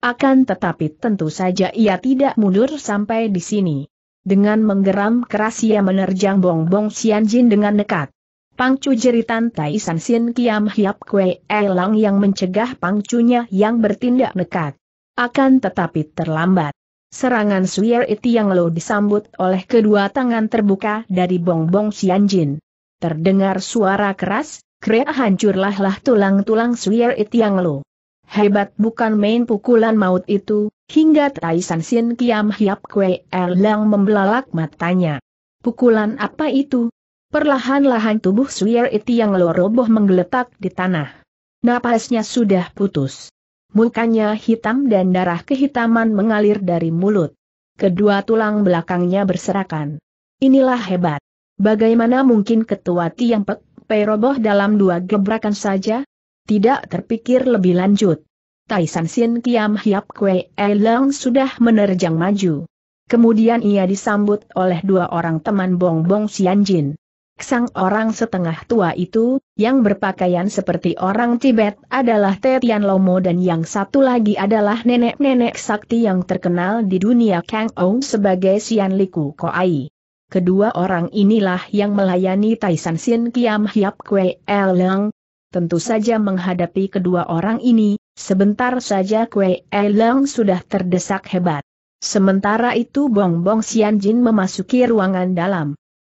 Akan tetapi tentu saja ia tidak mundur sampai di sini. Dengan menggeram keras ia menerjang Bongbong Xianjin dengan nekat. Pangcu jeritan Tai San Sin Kiam Hiap Kwe Elang yang mencegah pangcunya yang bertindak nekat. Akan tetapi terlambat. Serangan Suyer Iti yang lo disambut oleh kedua tangan terbuka dari Bong bongbong Xianjin. Terdengar suara keras, kreak hancurlah lah tulang-tulang Suyer Iti yang lo. Hebat bukan main pukulan maut itu, hingga Tai San Sin Kiam Hiap Kwe Erlang membelalak matanya. Pukulan apa itu? Perlahan-lahan tubuh Suyer Iti yang lo roboh menggeletak di tanah. Napasnya sudah putus. Mukanya hitam dan darah kehitaman mengalir dari mulut. Kedua tulang belakangnya berserakan. Inilah hebat. Bagaimana mungkin ketua Tiang Pek peroboh dalam dua gebrakan saja? Tidak terpikir lebih lanjut. Taisan Sin Kiam Hiap Kwe Leng sudah menerjang maju. Kemudian ia disambut oleh dua orang teman Bong Bong Jin. Sang orang setengah tua itu, yang berpakaian seperti orang Tibet adalah Tetian Lomo dan yang satu lagi adalah nenek-nenek sakti yang terkenal di dunia Kang Ong sebagai Sian Liku Koai. Kedua orang inilah yang melayani Taisan Sin Kiam Hiap Kwe Leng. Tentu saja menghadapi kedua orang ini, sebentar saja Kwe Leng sudah terdesak hebat. Sementara itu Bong Bong Sian Jin memasuki ruangan dalam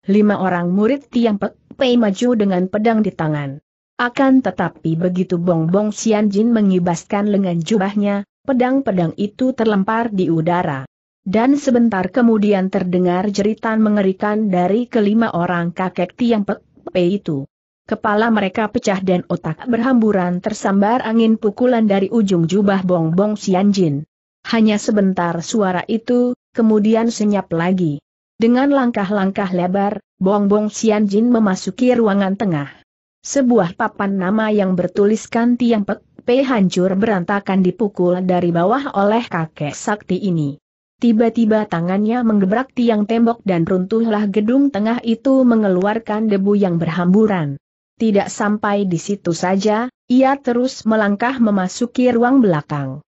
lima orang murid Tiang Pek Pei maju dengan pedang di tangan. Akan tetapi begitu Bong Bong Xian Jin mengibaskan lengan jubahnya, pedang-pedang itu terlempar di udara. Dan sebentar kemudian terdengar jeritan mengerikan dari kelima orang kakek Tiang Pek Pei itu. Kepala mereka pecah dan otak berhamburan tersambar angin pukulan dari ujung jubah Bong Bong Xian Jin. Hanya sebentar suara itu, kemudian senyap lagi. Dengan langkah-langkah lebar, Bongbong Jin memasuki ruangan tengah. Sebuah papan nama yang bertuliskan Tiang Pek Pe hancur berantakan dipukul dari bawah oleh kakek sakti ini. Tiba-tiba tangannya menggebrak tiang tembok dan runtuhlah gedung tengah itu mengeluarkan debu yang berhamburan. Tidak sampai di situ saja, ia terus melangkah memasuki ruang belakang.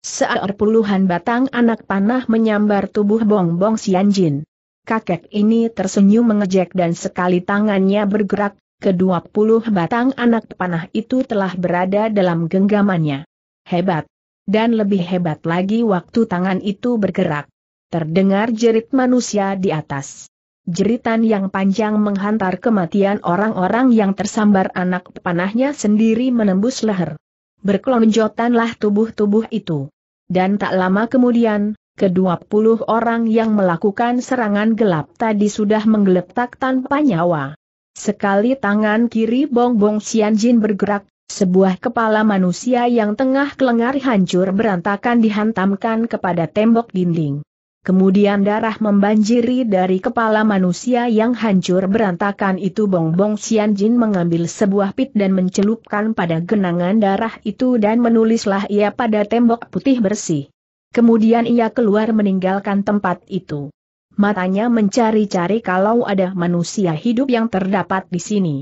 Saat puluhan batang anak panah menyambar tubuh Bong bongbong Jin. Kakek ini tersenyum mengejek dan sekali tangannya bergerak, kedua puluh batang anak panah itu telah berada dalam genggamannya. Hebat! Dan lebih hebat lagi waktu tangan itu bergerak. Terdengar jerit manusia di atas. Jeritan yang panjang menghantar kematian orang-orang yang tersambar anak panahnya sendiri menembus leher berkelonjotanlah tubuh-tubuh itu. Dan tak lama kemudian, kedua puluh orang yang melakukan serangan gelap tadi sudah menggeletak tanpa nyawa. Sekali tangan kiri Bong Bong Jin bergerak, sebuah kepala manusia yang tengah kelengar hancur berantakan dihantamkan kepada tembok dinding kemudian darah membanjiri dari kepala manusia yang hancur berantakan itu Bong Bong Jin mengambil sebuah pit dan mencelupkan pada genangan darah itu dan menulislah ia pada tembok putih bersih. Kemudian ia keluar meninggalkan tempat itu. Matanya mencari-cari kalau ada manusia hidup yang terdapat di sini.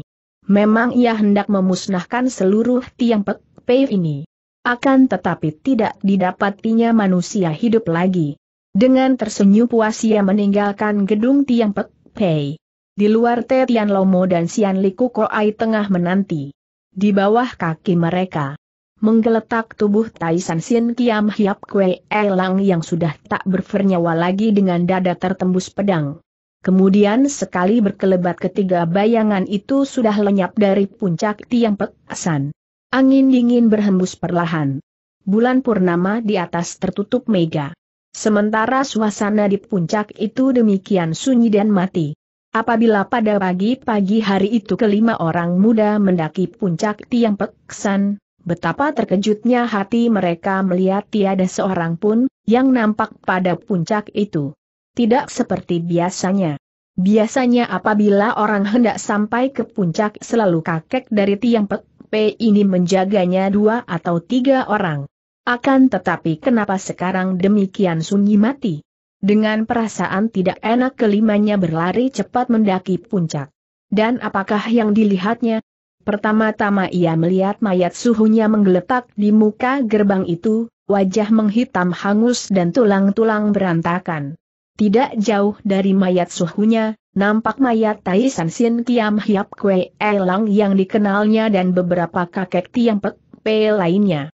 Memang ia hendak memusnahkan seluruh tiang pek ini. Akan tetapi tidak didapatinya manusia hidup lagi. Dengan tersenyum puas ia meninggalkan gedung Tiang Pek Pei. Di luar Te Tian Lomo dan Sian Liku Koai tengah menanti. Di bawah kaki mereka. Menggeletak tubuh Taisan Sin Kiam Hiap Kue Elang yang sudah tak bernyawa lagi dengan dada tertembus pedang. Kemudian sekali berkelebat ketiga bayangan itu sudah lenyap dari puncak tiang pekasan. Angin dingin berhembus perlahan. Bulan purnama di atas tertutup mega. Sementara suasana di puncak itu demikian sunyi dan mati. Apabila pada pagi-pagi hari itu kelima orang muda mendaki puncak tiang peksan, betapa terkejutnya hati mereka melihat tiada seorang pun yang nampak pada puncak itu. Tidak seperti biasanya. Biasanya apabila orang hendak sampai ke puncak selalu kakek dari tiang pek P ini menjaganya dua atau tiga orang. Akan tetapi kenapa sekarang demikian sunyi mati? Dengan perasaan tidak enak kelimanya berlari cepat mendaki puncak. Dan apakah yang dilihatnya? Pertama-tama ia melihat mayat suhunya menggeletak di muka gerbang itu, wajah menghitam hangus dan tulang-tulang berantakan. Tidak jauh dari mayat suhunya, nampak mayat Tai San Sin Kiam Hiap Kwe Elang yang dikenalnya dan beberapa kakek Tiang Pek Pe lainnya.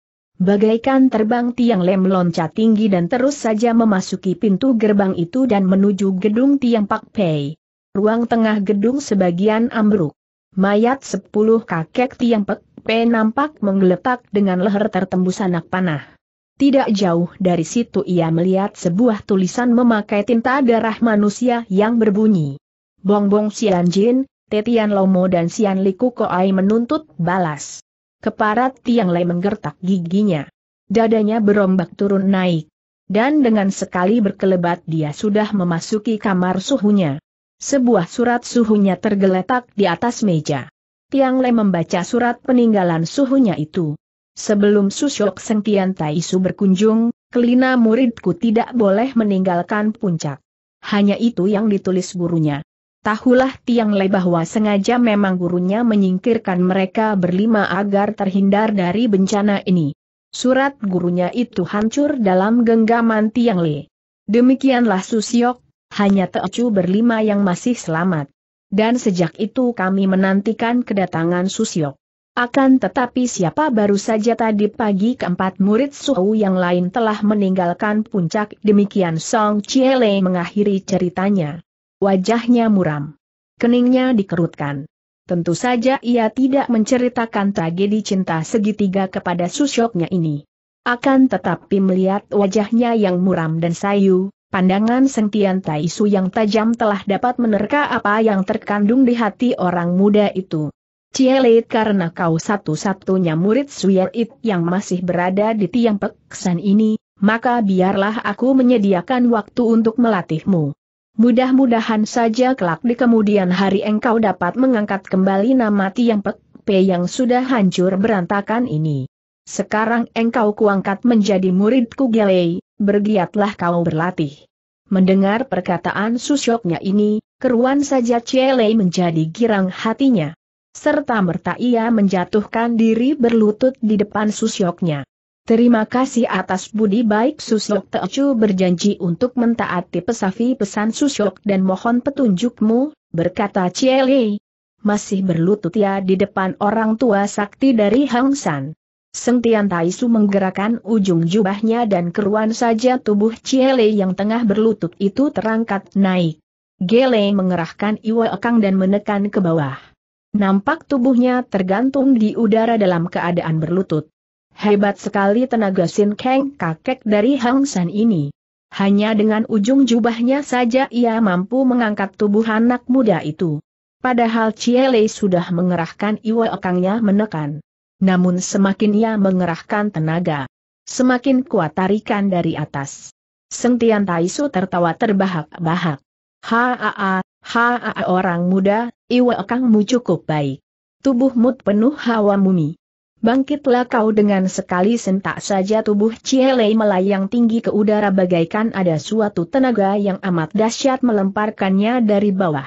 Bagaikan terbang tiang lem loncat tinggi dan terus saja memasuki pintu gerbang itu dan menuju gedung tiang Pak Pei. Ruang tengah gedung sebagian ambruk. Mayat sepuluh kakek tiang Pak Pei nampak menggeletak dengan leher tertembus anak panah. Tidak jauh dari situ ia melihat sebuah tulisan memakai tinta darah manusia yang berbunyi. Bongbong Jin, Tetian Lomo dan Sian Liku Koai menuntut balas. Keparat Tiang Le menggertak giginya. Dadanya berombak turun naik. Dan dengan sekali berkelebat dia sudah memasuki kamar suhunya. Sebuah surat suhunya tergeletak di atas meja. Tiang Le membaca surat peninggalan suhunya itu. Sebelum Susyok Sengkian Taisu berkunjung, kelina muridku tidak boleh meninggalkan puncak. Hanya itu yang ditulis gurunya. Tahulah Tiang Le bahwa sengaja memang gurunya menyingkirkan mereka berlima agar terhindar dari bencana ini. Surat gurunya itu hancur dalam genggaman Tiang Le. Demikianlah Susiok, hanya Teocu berlima yang masih selamat. Dan sejak itu kami menantikan kedatangan Susiok. Akan tetapi siapa baru saja tadi pagi keempat murid Suhu yang lain telah meninggalkan puncak demikian Song Chiele mengakhiri ceritanya. Wajahnya muram. Keningnya dikerutkan. Tentu saja ia tidak menceritakan tragedi cinta segitiga kepada susyoknya ini. Akan tetapi melihat wajahnya yang muram dan sayu, pandangan sentian Taisu yang tajam telah dapat menerka apa yang terkandung di hati orang muda itu. Cielit karena kau satu-satunya murid Suyait yang masih berada di tiang peksan ini, maka biarlah aku menyediakan waktu untuk melatihmu. Mudah-mudahan saja kelak di kemudian hari engkau dapat mengangkat kembali nama Tiang Pek Pe yang sudah hancur berantakan ini. Sekarang engkau kuangkat menjadi muridku Gelei, bergiatlah kau berlatih. Mendengar perkataan susyoknya ini, keruan saja Cielei menjadi girang hatinya. Serta merta ia menjatuhkan diri berlutut di depan susyoknya. Terima kasih atas budi baik Susok Teocu berjanji untuk mentaati pesafi pesan Susok dan mohon petunjukmu, berkata Cieli. Masih berlutut ya di depan orang tua sakti dari Hang San. Seng Tian Taisu menggerakkan ujung jubahnya dan keruan saja tubuh Cieli yang tengah berlutut itu terangkat naik. Gele mengerahkan Iwa Ekang dan menekan ke bawah. Nampak tubuhnya tergantung di udara dalam keadaan berlutut. Hebat sekali tenaga Sin Kang kakek dari Hang San ini. Hanya dengan ujung jubahnya saja ia mampu mengangkat tubuh anak muda itu. Padahal Lei sudah mengerahkan iwa ekangnya menekan. Namun semakin ia mengerahkan tenaga, semakin kuat tarikan dari atas. Sentian Taisu tertawa terbahak-bahak. Haa, haa orang muda, iwa ekangmu cukup baik. Tubuhmu penuh hawa mumi. Bangkitlah kau dengan sekali sentak saja tubuh Cielei melayang tinggi ke udara bagaikan ada suatu tenaga yang amat dahsyat melemparkannya dari bawah.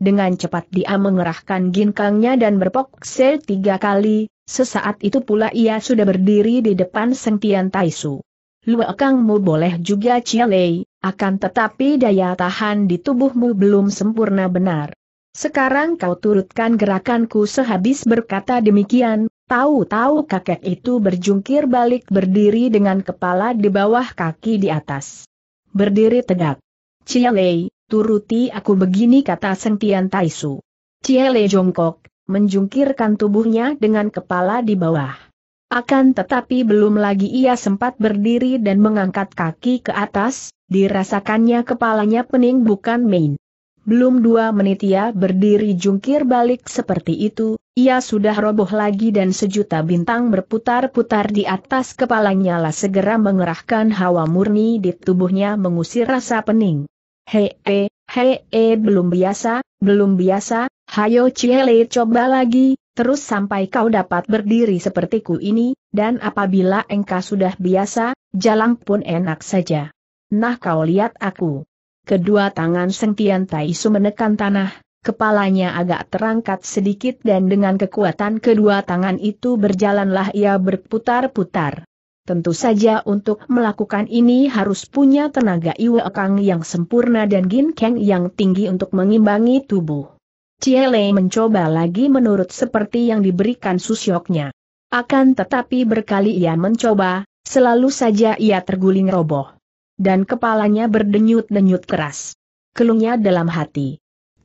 Dengan cepat dia mengerahkan ginkangnya dan berpokse tiga kali, sesaat itu pula ia sudah berdiri di depan sentian Taisu. Luakangmu boleh juga Cielei, akan tetapi daya tahan di tubuhmu belum sempurna benar. Sekarang kau turutkan gerakanku sehabis berkata demikian, Tahu-tahu kakek itu berjungkir balik berdiri dengan kepala di bawah kaki di atas. Berdiri tegak. Cie Lei, turuti aku begini kata Sentian Taisu. Lei jongkok, menjungkirkan tubuhnya dengan kepala di bawah. Akan tetapi belum lagi ia sempat berdiri dan mengangkat kaki ke atas, dirasakannya kepalanya pening bukan main. Belum dua menit ia berdiri jungkir balik seperti itu, ia sudah roboh lagi dan sejuta bintang berputar-putar di atas kepalanya lah segera mengerahkan hawa murni di tubuhnya mengusir rasa pening. Hei, hei, belum biasa, belum biasa, hayo ciele coba lagi, terus sampai kau dapat berdiri sepertiku ini, dan apabila engkau sudah biasa, jalan pun enak saja. Nah kau lihat aku. Kedua tangan Sengtian Taisu menekan tanah, Kepalanya agak terangkat sedikit dan dengan kekuatan kedua tangan itu berjalanlah ia berputar-putar. Tentu saja untuk melakukan ini harus punya tenaga Iwe Kang yang sempurna dan ginkeng yang tinggi untuk mengimbangi tubuh. Ciele mencoba lagi menurut seperti yang diberikan susyoknya. Akan tetapi berkali ia mencoba, selalu saja ia terguling roboh. Dan kepalanya berdenyut-denyut keras. Kelungnya dalam hati.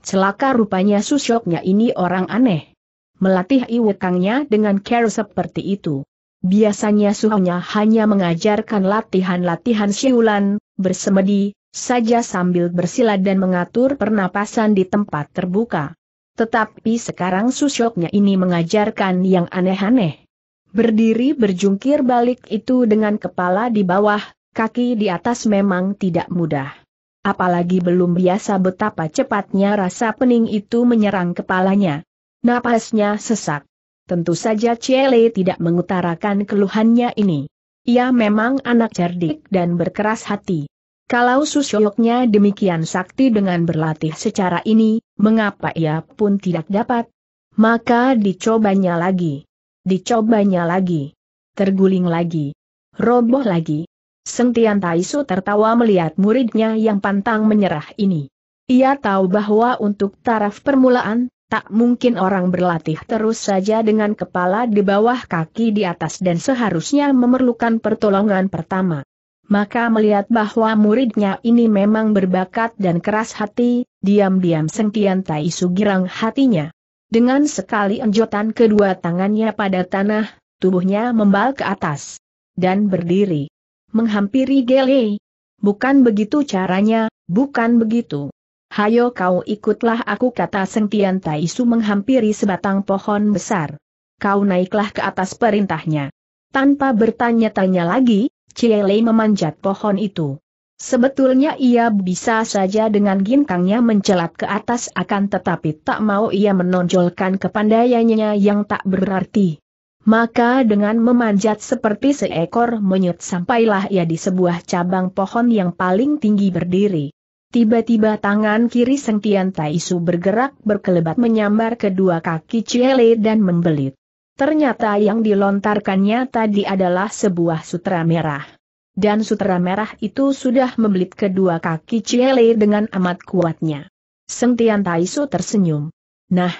Celaka rupanya Susyoknya ini orang aneh. Melatih iwekangnya dengan care seperti itu. Biasanya suhunya hanya mengajarkan latihan-latihan siulan, bersemedi, saja sambil bersila dan mengatur pernapasan di tempat terbuka. Tetapi sekarang Susyoknya ini mengajarkan yang aneh-aneh. Berdiri berjungkir balik itu dengan kepala di bawah, kaki di atas memang tidak mudah apalagi belum biasa betapa cepatnya rasa pening itu menyerang kepalanya. Napasnya sesak. Tentu saja Ciele tidak mengutarakan keluhannya ini. Ia memang anak cerdik dan berkeras hati. Kalau susyoknya demikian sakti dengan berlatih secara ini, mengapa ia pun tidak dapat? Maka dicobanya lagi. Dicobanya lagi. Terguling lagi. Roboh lagi. Tai Taisu tertawa melihat muridnya yang pantang menyerah ini. Ia tahu bahwa untuk taraf permulaan, tak mungkin orang berlatih terus saja dengan kepala di bawah kaki di atas dan seharusnya memerlukan pertolongan pertama. Maka melihat bahwa muridnya ini memang berbakat dan keras hati, diam-diam Tai Taisu girang hatinya. Dengan sekali enjotan kedua tangannya pada tanah, tubuhnya membal ke atas dan berdiri menghampiri Gele. Bukan begitu caranya, bukan begitu. Hayo kau ikutlah aku kata Sentian Taisu menghampiri sebatang pohon besar. Kau naiklah ke atas perintahnya. Tanpa bertanya-tanya lagi, Cielei memanjat pohon itu. Sebetulnya ia bisa saja dengan ginkangnya mencelat ke atas akan tetapi tak mau ia menonjolkan kepandaiannya yang tak berarti. Maka dengan memanjat seperti seekor monyet sampailah ia di sebuah cabang pohon yang paling tinggi berdiri. Tiba-tiba tangan kiri Sengtian Taisu bergerak berkelebat menyambar kedua kaki Ciele dan membelit. Ternyata yang dilontarkannya tadi adalah sebuah sutra merah. Dan sutra merah itu sudah membelit kedua kaki Ciele dengan amat kuatnya. Sengtian Taisu tersenyum. Nah,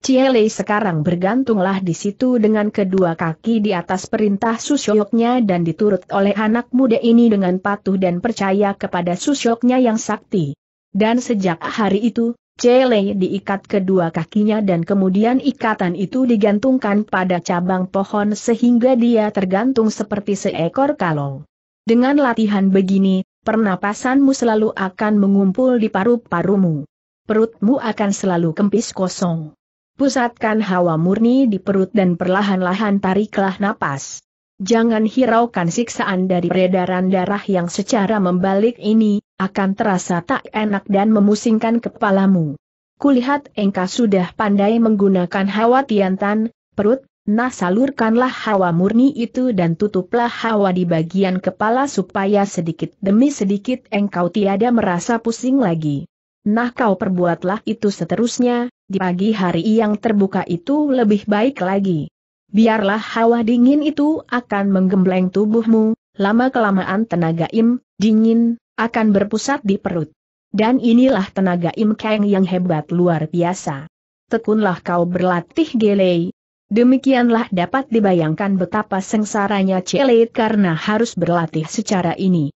Ciele sekarang bergantunglah di situ dengan kedua kaki di atas perintah susyoknya dan diturut oleh anak muda ini dengan patuh dan percaya kepada susyoknya yang sakti. Dan sejak hari itu, Ciele diikat kedua kakinya dan kemudian ikatan itu digantungkan pada cabang pohon sehingga dia tergantung seperti seekor kalong. Dengan latihan begini, pernapasanmu selalu akan mengumpul di paru-parumu. Perutmu akan selalu kempis kosong. Pusatkan hawa murni di perut dan perlahan-lahan tariklah napas. Jangan hiraukan siksaan dari peredaran darah yang secara membalik ini, akan terasa tak enak dan memusingkan kepalamu. Kulihat engkau sudah pandai menggunakan hawa tiantan, perut, nah salurkanlah hawa murni itu dan tutuplah hawa di bagian kepala supaya sedikit demi sedikit engkau tiada merasa pusing lagi. Nah kau perbuatlah itu seterusnya, di pagi hari yang terbuka itu lebih baik lagi. Biarlah hawa dingin itu akan menggembleng tubuhmu, lama-kelamaan tenaga im, dingin, akan berpusat di perut. Dan inilah tenaga im keng yang hebat luar biasa. Tekunlah kau berlatih gelei. Demikianlah dapat dibayangkan betapa sengsaranya celit karena harus berlatih secara ini.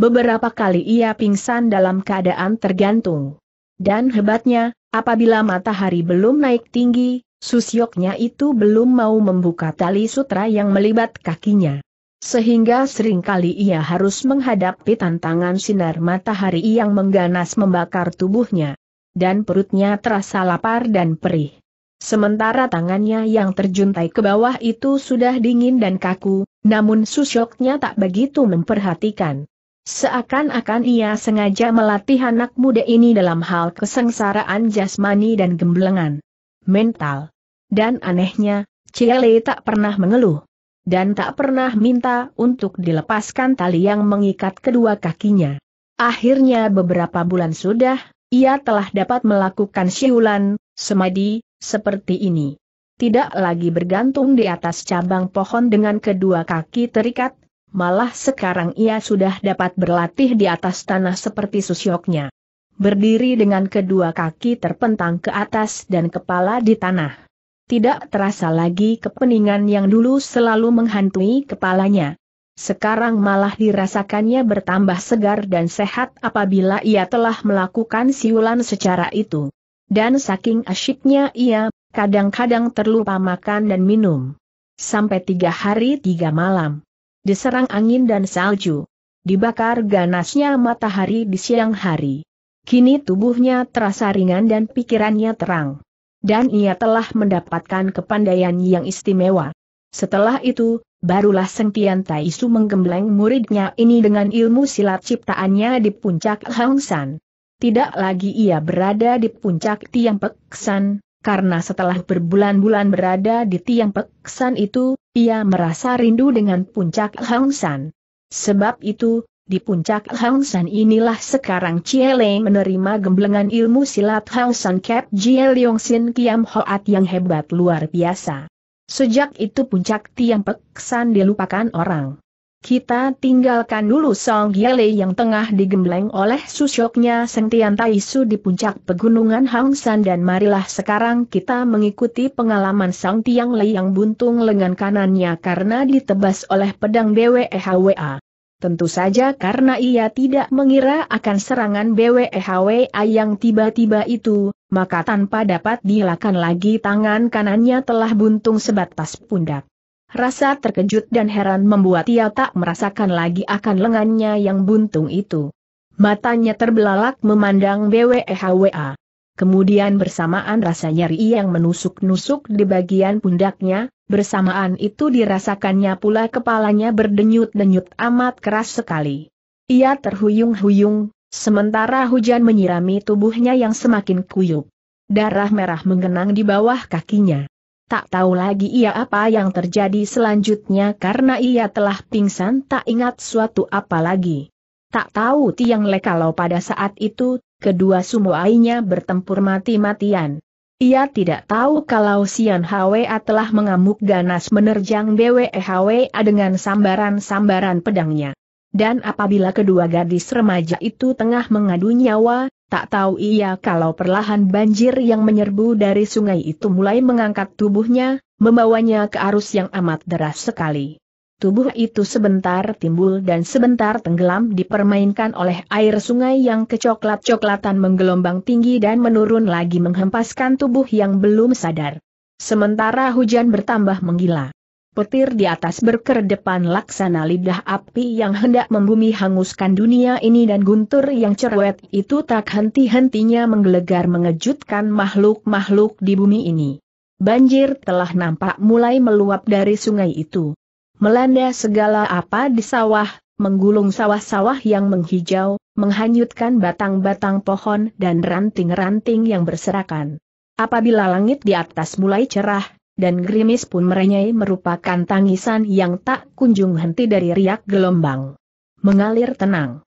Beberapa kali ia pingsan dalam keadaan tergantung. Dan hebatnya, apabila matahari belum naik tinggi, susyoknya itu belum mau membuka tali sutra yang melibat kakinya. Sehingga seringkali ia harus menghadapi tantangan sinar matahari yang mengganas membakar tubuhnya. Dan perutnya terasa lapar dan perih. Sementara tangannya yang terjuntai ke bawah itu sudah dingin dan kaku, namun susyoknya tak begitu memperhatikan. Seakan-akan ia sengaja melatih anak muda ini dalam hal kesengsaraan jasmani dan gemblengan mental. Dan anehnya, Ciele tak pernah mengeluh. Dan tak pernah minta untuk dilepaskan tali yang mengikat kedua kakinya. Akhirnya beberapa bulan sudah, ia telah dapat melakukan siulan, semadi, seperti ini. Tidak lagi bergantung di atas cabang pohon dengan kedua kaki terikat, malah sekarang ia sudah dapat berlatih di atas tanah seperti susyoknya. Berdiri dengan kedua kaki terpentang ke atas dan kepala di tanah. Tidak terasa lagi kepeningan yang dulu selalu menghantui kepalanya. Sekarang malah dirasakannya bertambah segar dan sehat apabila ia telah melakukan siulan secara itu. Dan saking asyiknya ia, kadang-kadang terlupa makan dan minum. Sampai tiga hari tiga malam diserang angin dan salju, dibakar ganasnya matahari di siang hari. Kini tubuhnya terasa ringan dan pikirannya terang. Dan ia telah mendapatkan kepandaian yang istimewa. Setelah itu, barulah Seng Tian Taisu menggembleng muridnya ini dengan ilmu silat ciptaannya di puncak Hang San. Tidak lagi ia berada di puncak Tiang Peksan, karena setelah berbulan-bulan berada di tiang peksan itu, ia merasa rindu dengan puncak Hongsan. Sebab itu, di puncak Hongsan inilah sekarang Lei menerima gemblengan ilmu silat Hongsan San Cap Jie Leong Sin Kiam Hoat yang hebat luar biasa. Sejak itu puncak tiang peksan dilupakan orang. Kita tinggalkan dulu Song Giele yang tengah digembleng oleh susoknya sentian Taisu di puncak pegunungan Hang San dan marilah sekarang kita mengikuti pengalaman Song Tiang Lei yang buntung lengan kanannya karena ditebas oleh pedang BWEHWA. Tentu saja karena ia tidak mengira akan serangan BWEHWA yang tiba-tiba itu, maka tanpa dapat dilakukan lagi tangan kanannya telah buntung sebatas pundak. Rasa terkejut dan heran membuat ia tak merasakan lagi akan lengannya yang buntung itu. Matanya terbelalak memandang BWEHWA. Kemudian bersamaan rasa nyeri yang menusuk-nusuk di bagian pundaknya, bersamaan itu dirasakannya pula kepalanya berdenyut-denyut amat keras sekali. Ia terhuyung-huyung, sementara hujan menyirami tubuhnya yang semakin kuyup. Darah merah mengenang di bawah kakinya. Tak tahu lagi ia apa yang terjadi selanjutnya karena ia telah pingsan tak ingat suatu apa lagi. Tak tahu Tiang Le kalau pada saat itu, kedua ainya bertempur mati-matian. Ia tidak tahu kalau Sian Hwa telah mengamuk ganas menerjang Bwe Hwa dengan sambaran-sambaran pedangnya. Dan apabila kedua gadis remaja itu tengah mengadu nyawa, Tak tahu ia kalau perlahan banjir yang menyerbu dari sungai itu mulai mengangkat tubuhnya, membawanya ke arus yang amat deras sekali. Tubuh itu sebentar timbul dan sebentar tenggelam dipermainkan oleh air sungai yang kecoklat-coklatan menggelombang tinggi dan menurun lagi menghempaskan tubuh yang belum sadar. Sementara hujan bertambah menggila. Petir di atas berkerdepan laksana lidah api yang hendak membumi hanguskan dunia ini dan guntur yang cerwet itu tak henti-hentinya menggelegar mengejutkan makhluk-makhluk di bumi ini. Banjir telah nampak mulai meluap dari sungai itu. Melanda segala apa di sawah, menggulung sawah-sawah yang menghijau, menghanyutkan batang-batang pohon dan ranting-ranting yang berserakan. Apabila langit di atas mulai cerah, dan gerimis pun merenyai merupakan tangisan yang tak kunjung henti dari riak gelombang. Mengalir tenang.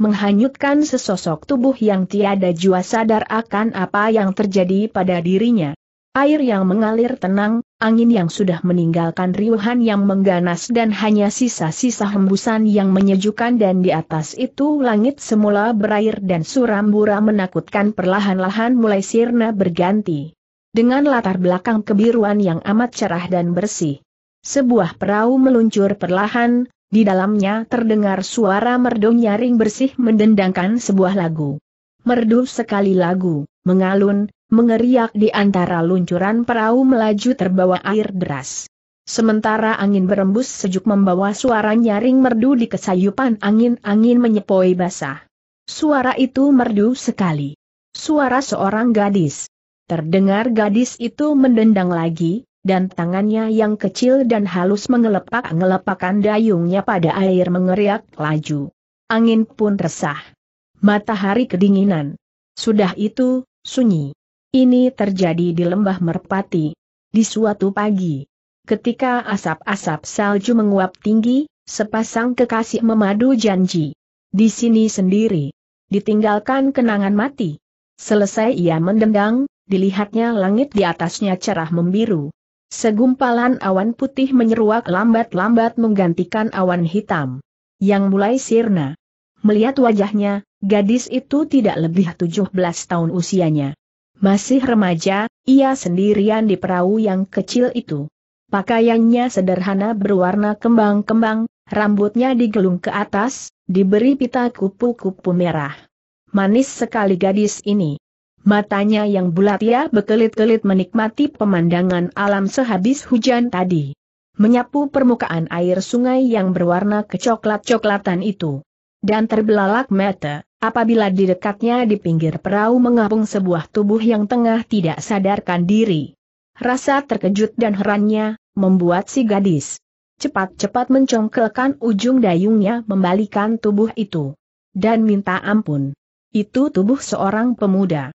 Menghanyutkan sesosok tubuh yang tiada jua sadar akan apa yang terjadi pada dirinya. Air yang mengalir tenang, angin yang sudah meninggalkan riuhan yang mengganas dan hanya sisa-sisa hembusan yang menyejukkan dan di atas itu langit semula berair dan suram bura menakutkan perlahan-lahan mulai sirna berganti dengan latar belakang kebiruan yang amat cerah dan bersih. Sebuah perahu meluncur perlahan, di dalamnya terdengar suara merdu nyaring bersih mendendangkan sebuah lagu. Merdu sekali lagu, mengalun, mengeriak di antara luncuran perahu melaju terbawa air deras. Sementara angin berembus sejuk membawa suara nyaring merdu di kesayupan angin-angin menyepoi basah. Suara itu merdu sekali. Suara seorang gadis. Terdengar gadis itu mendendang lagi, dan tangannya yang kecil dan halus mengelepak-ngelepakan dayungnya pada air mengeriak laju. Angin pun resah. Matahari kedinginan. Sudah itu, sunyi. Ini terjadi di lembah merpati. Di suatu pagi, ketika asap-asap salju menguap tinggi, sepasang kekasih memadu janji. Di sini sendiri. Ditinggalkan kenangan mati. Selesai ia mendendang, dilihatnya langit di atasnya cerah membiru. Segumpalan awan putih menyeruak lambat-lambat menggantikan awan hitam. Yang mulai sirna. Melihat wajahnya, gadis itu tidak lebih 17 tahun usianya. Masih remaja, ia sendirian di perahu yang kecil itu. Pakaiannya sederhana berwarna kembang-kembang, rambutnya digelung ke atas, diberi pita kupu-kupu merah. Manis sekali gadis ini. Matanya yang bulat ia berkelit-kelit menikmati pemandangan alam sehabis hujan tadi. Menyapu permukaan air sungai yang berwarna kecoklat-coklatan itu. Dan terbelalak mata, apabila di dekatnya di pinggir perahu mengapung sebuah tubuh yang tengah tidak sadarkan diri. Rasa terkejut dan herannya, membuat si gadis cepat-cepat mencongkelkan ujung dayungnya membalikan tubuh itu. Dan minta ampun. Itu tubuh seorang pemuda.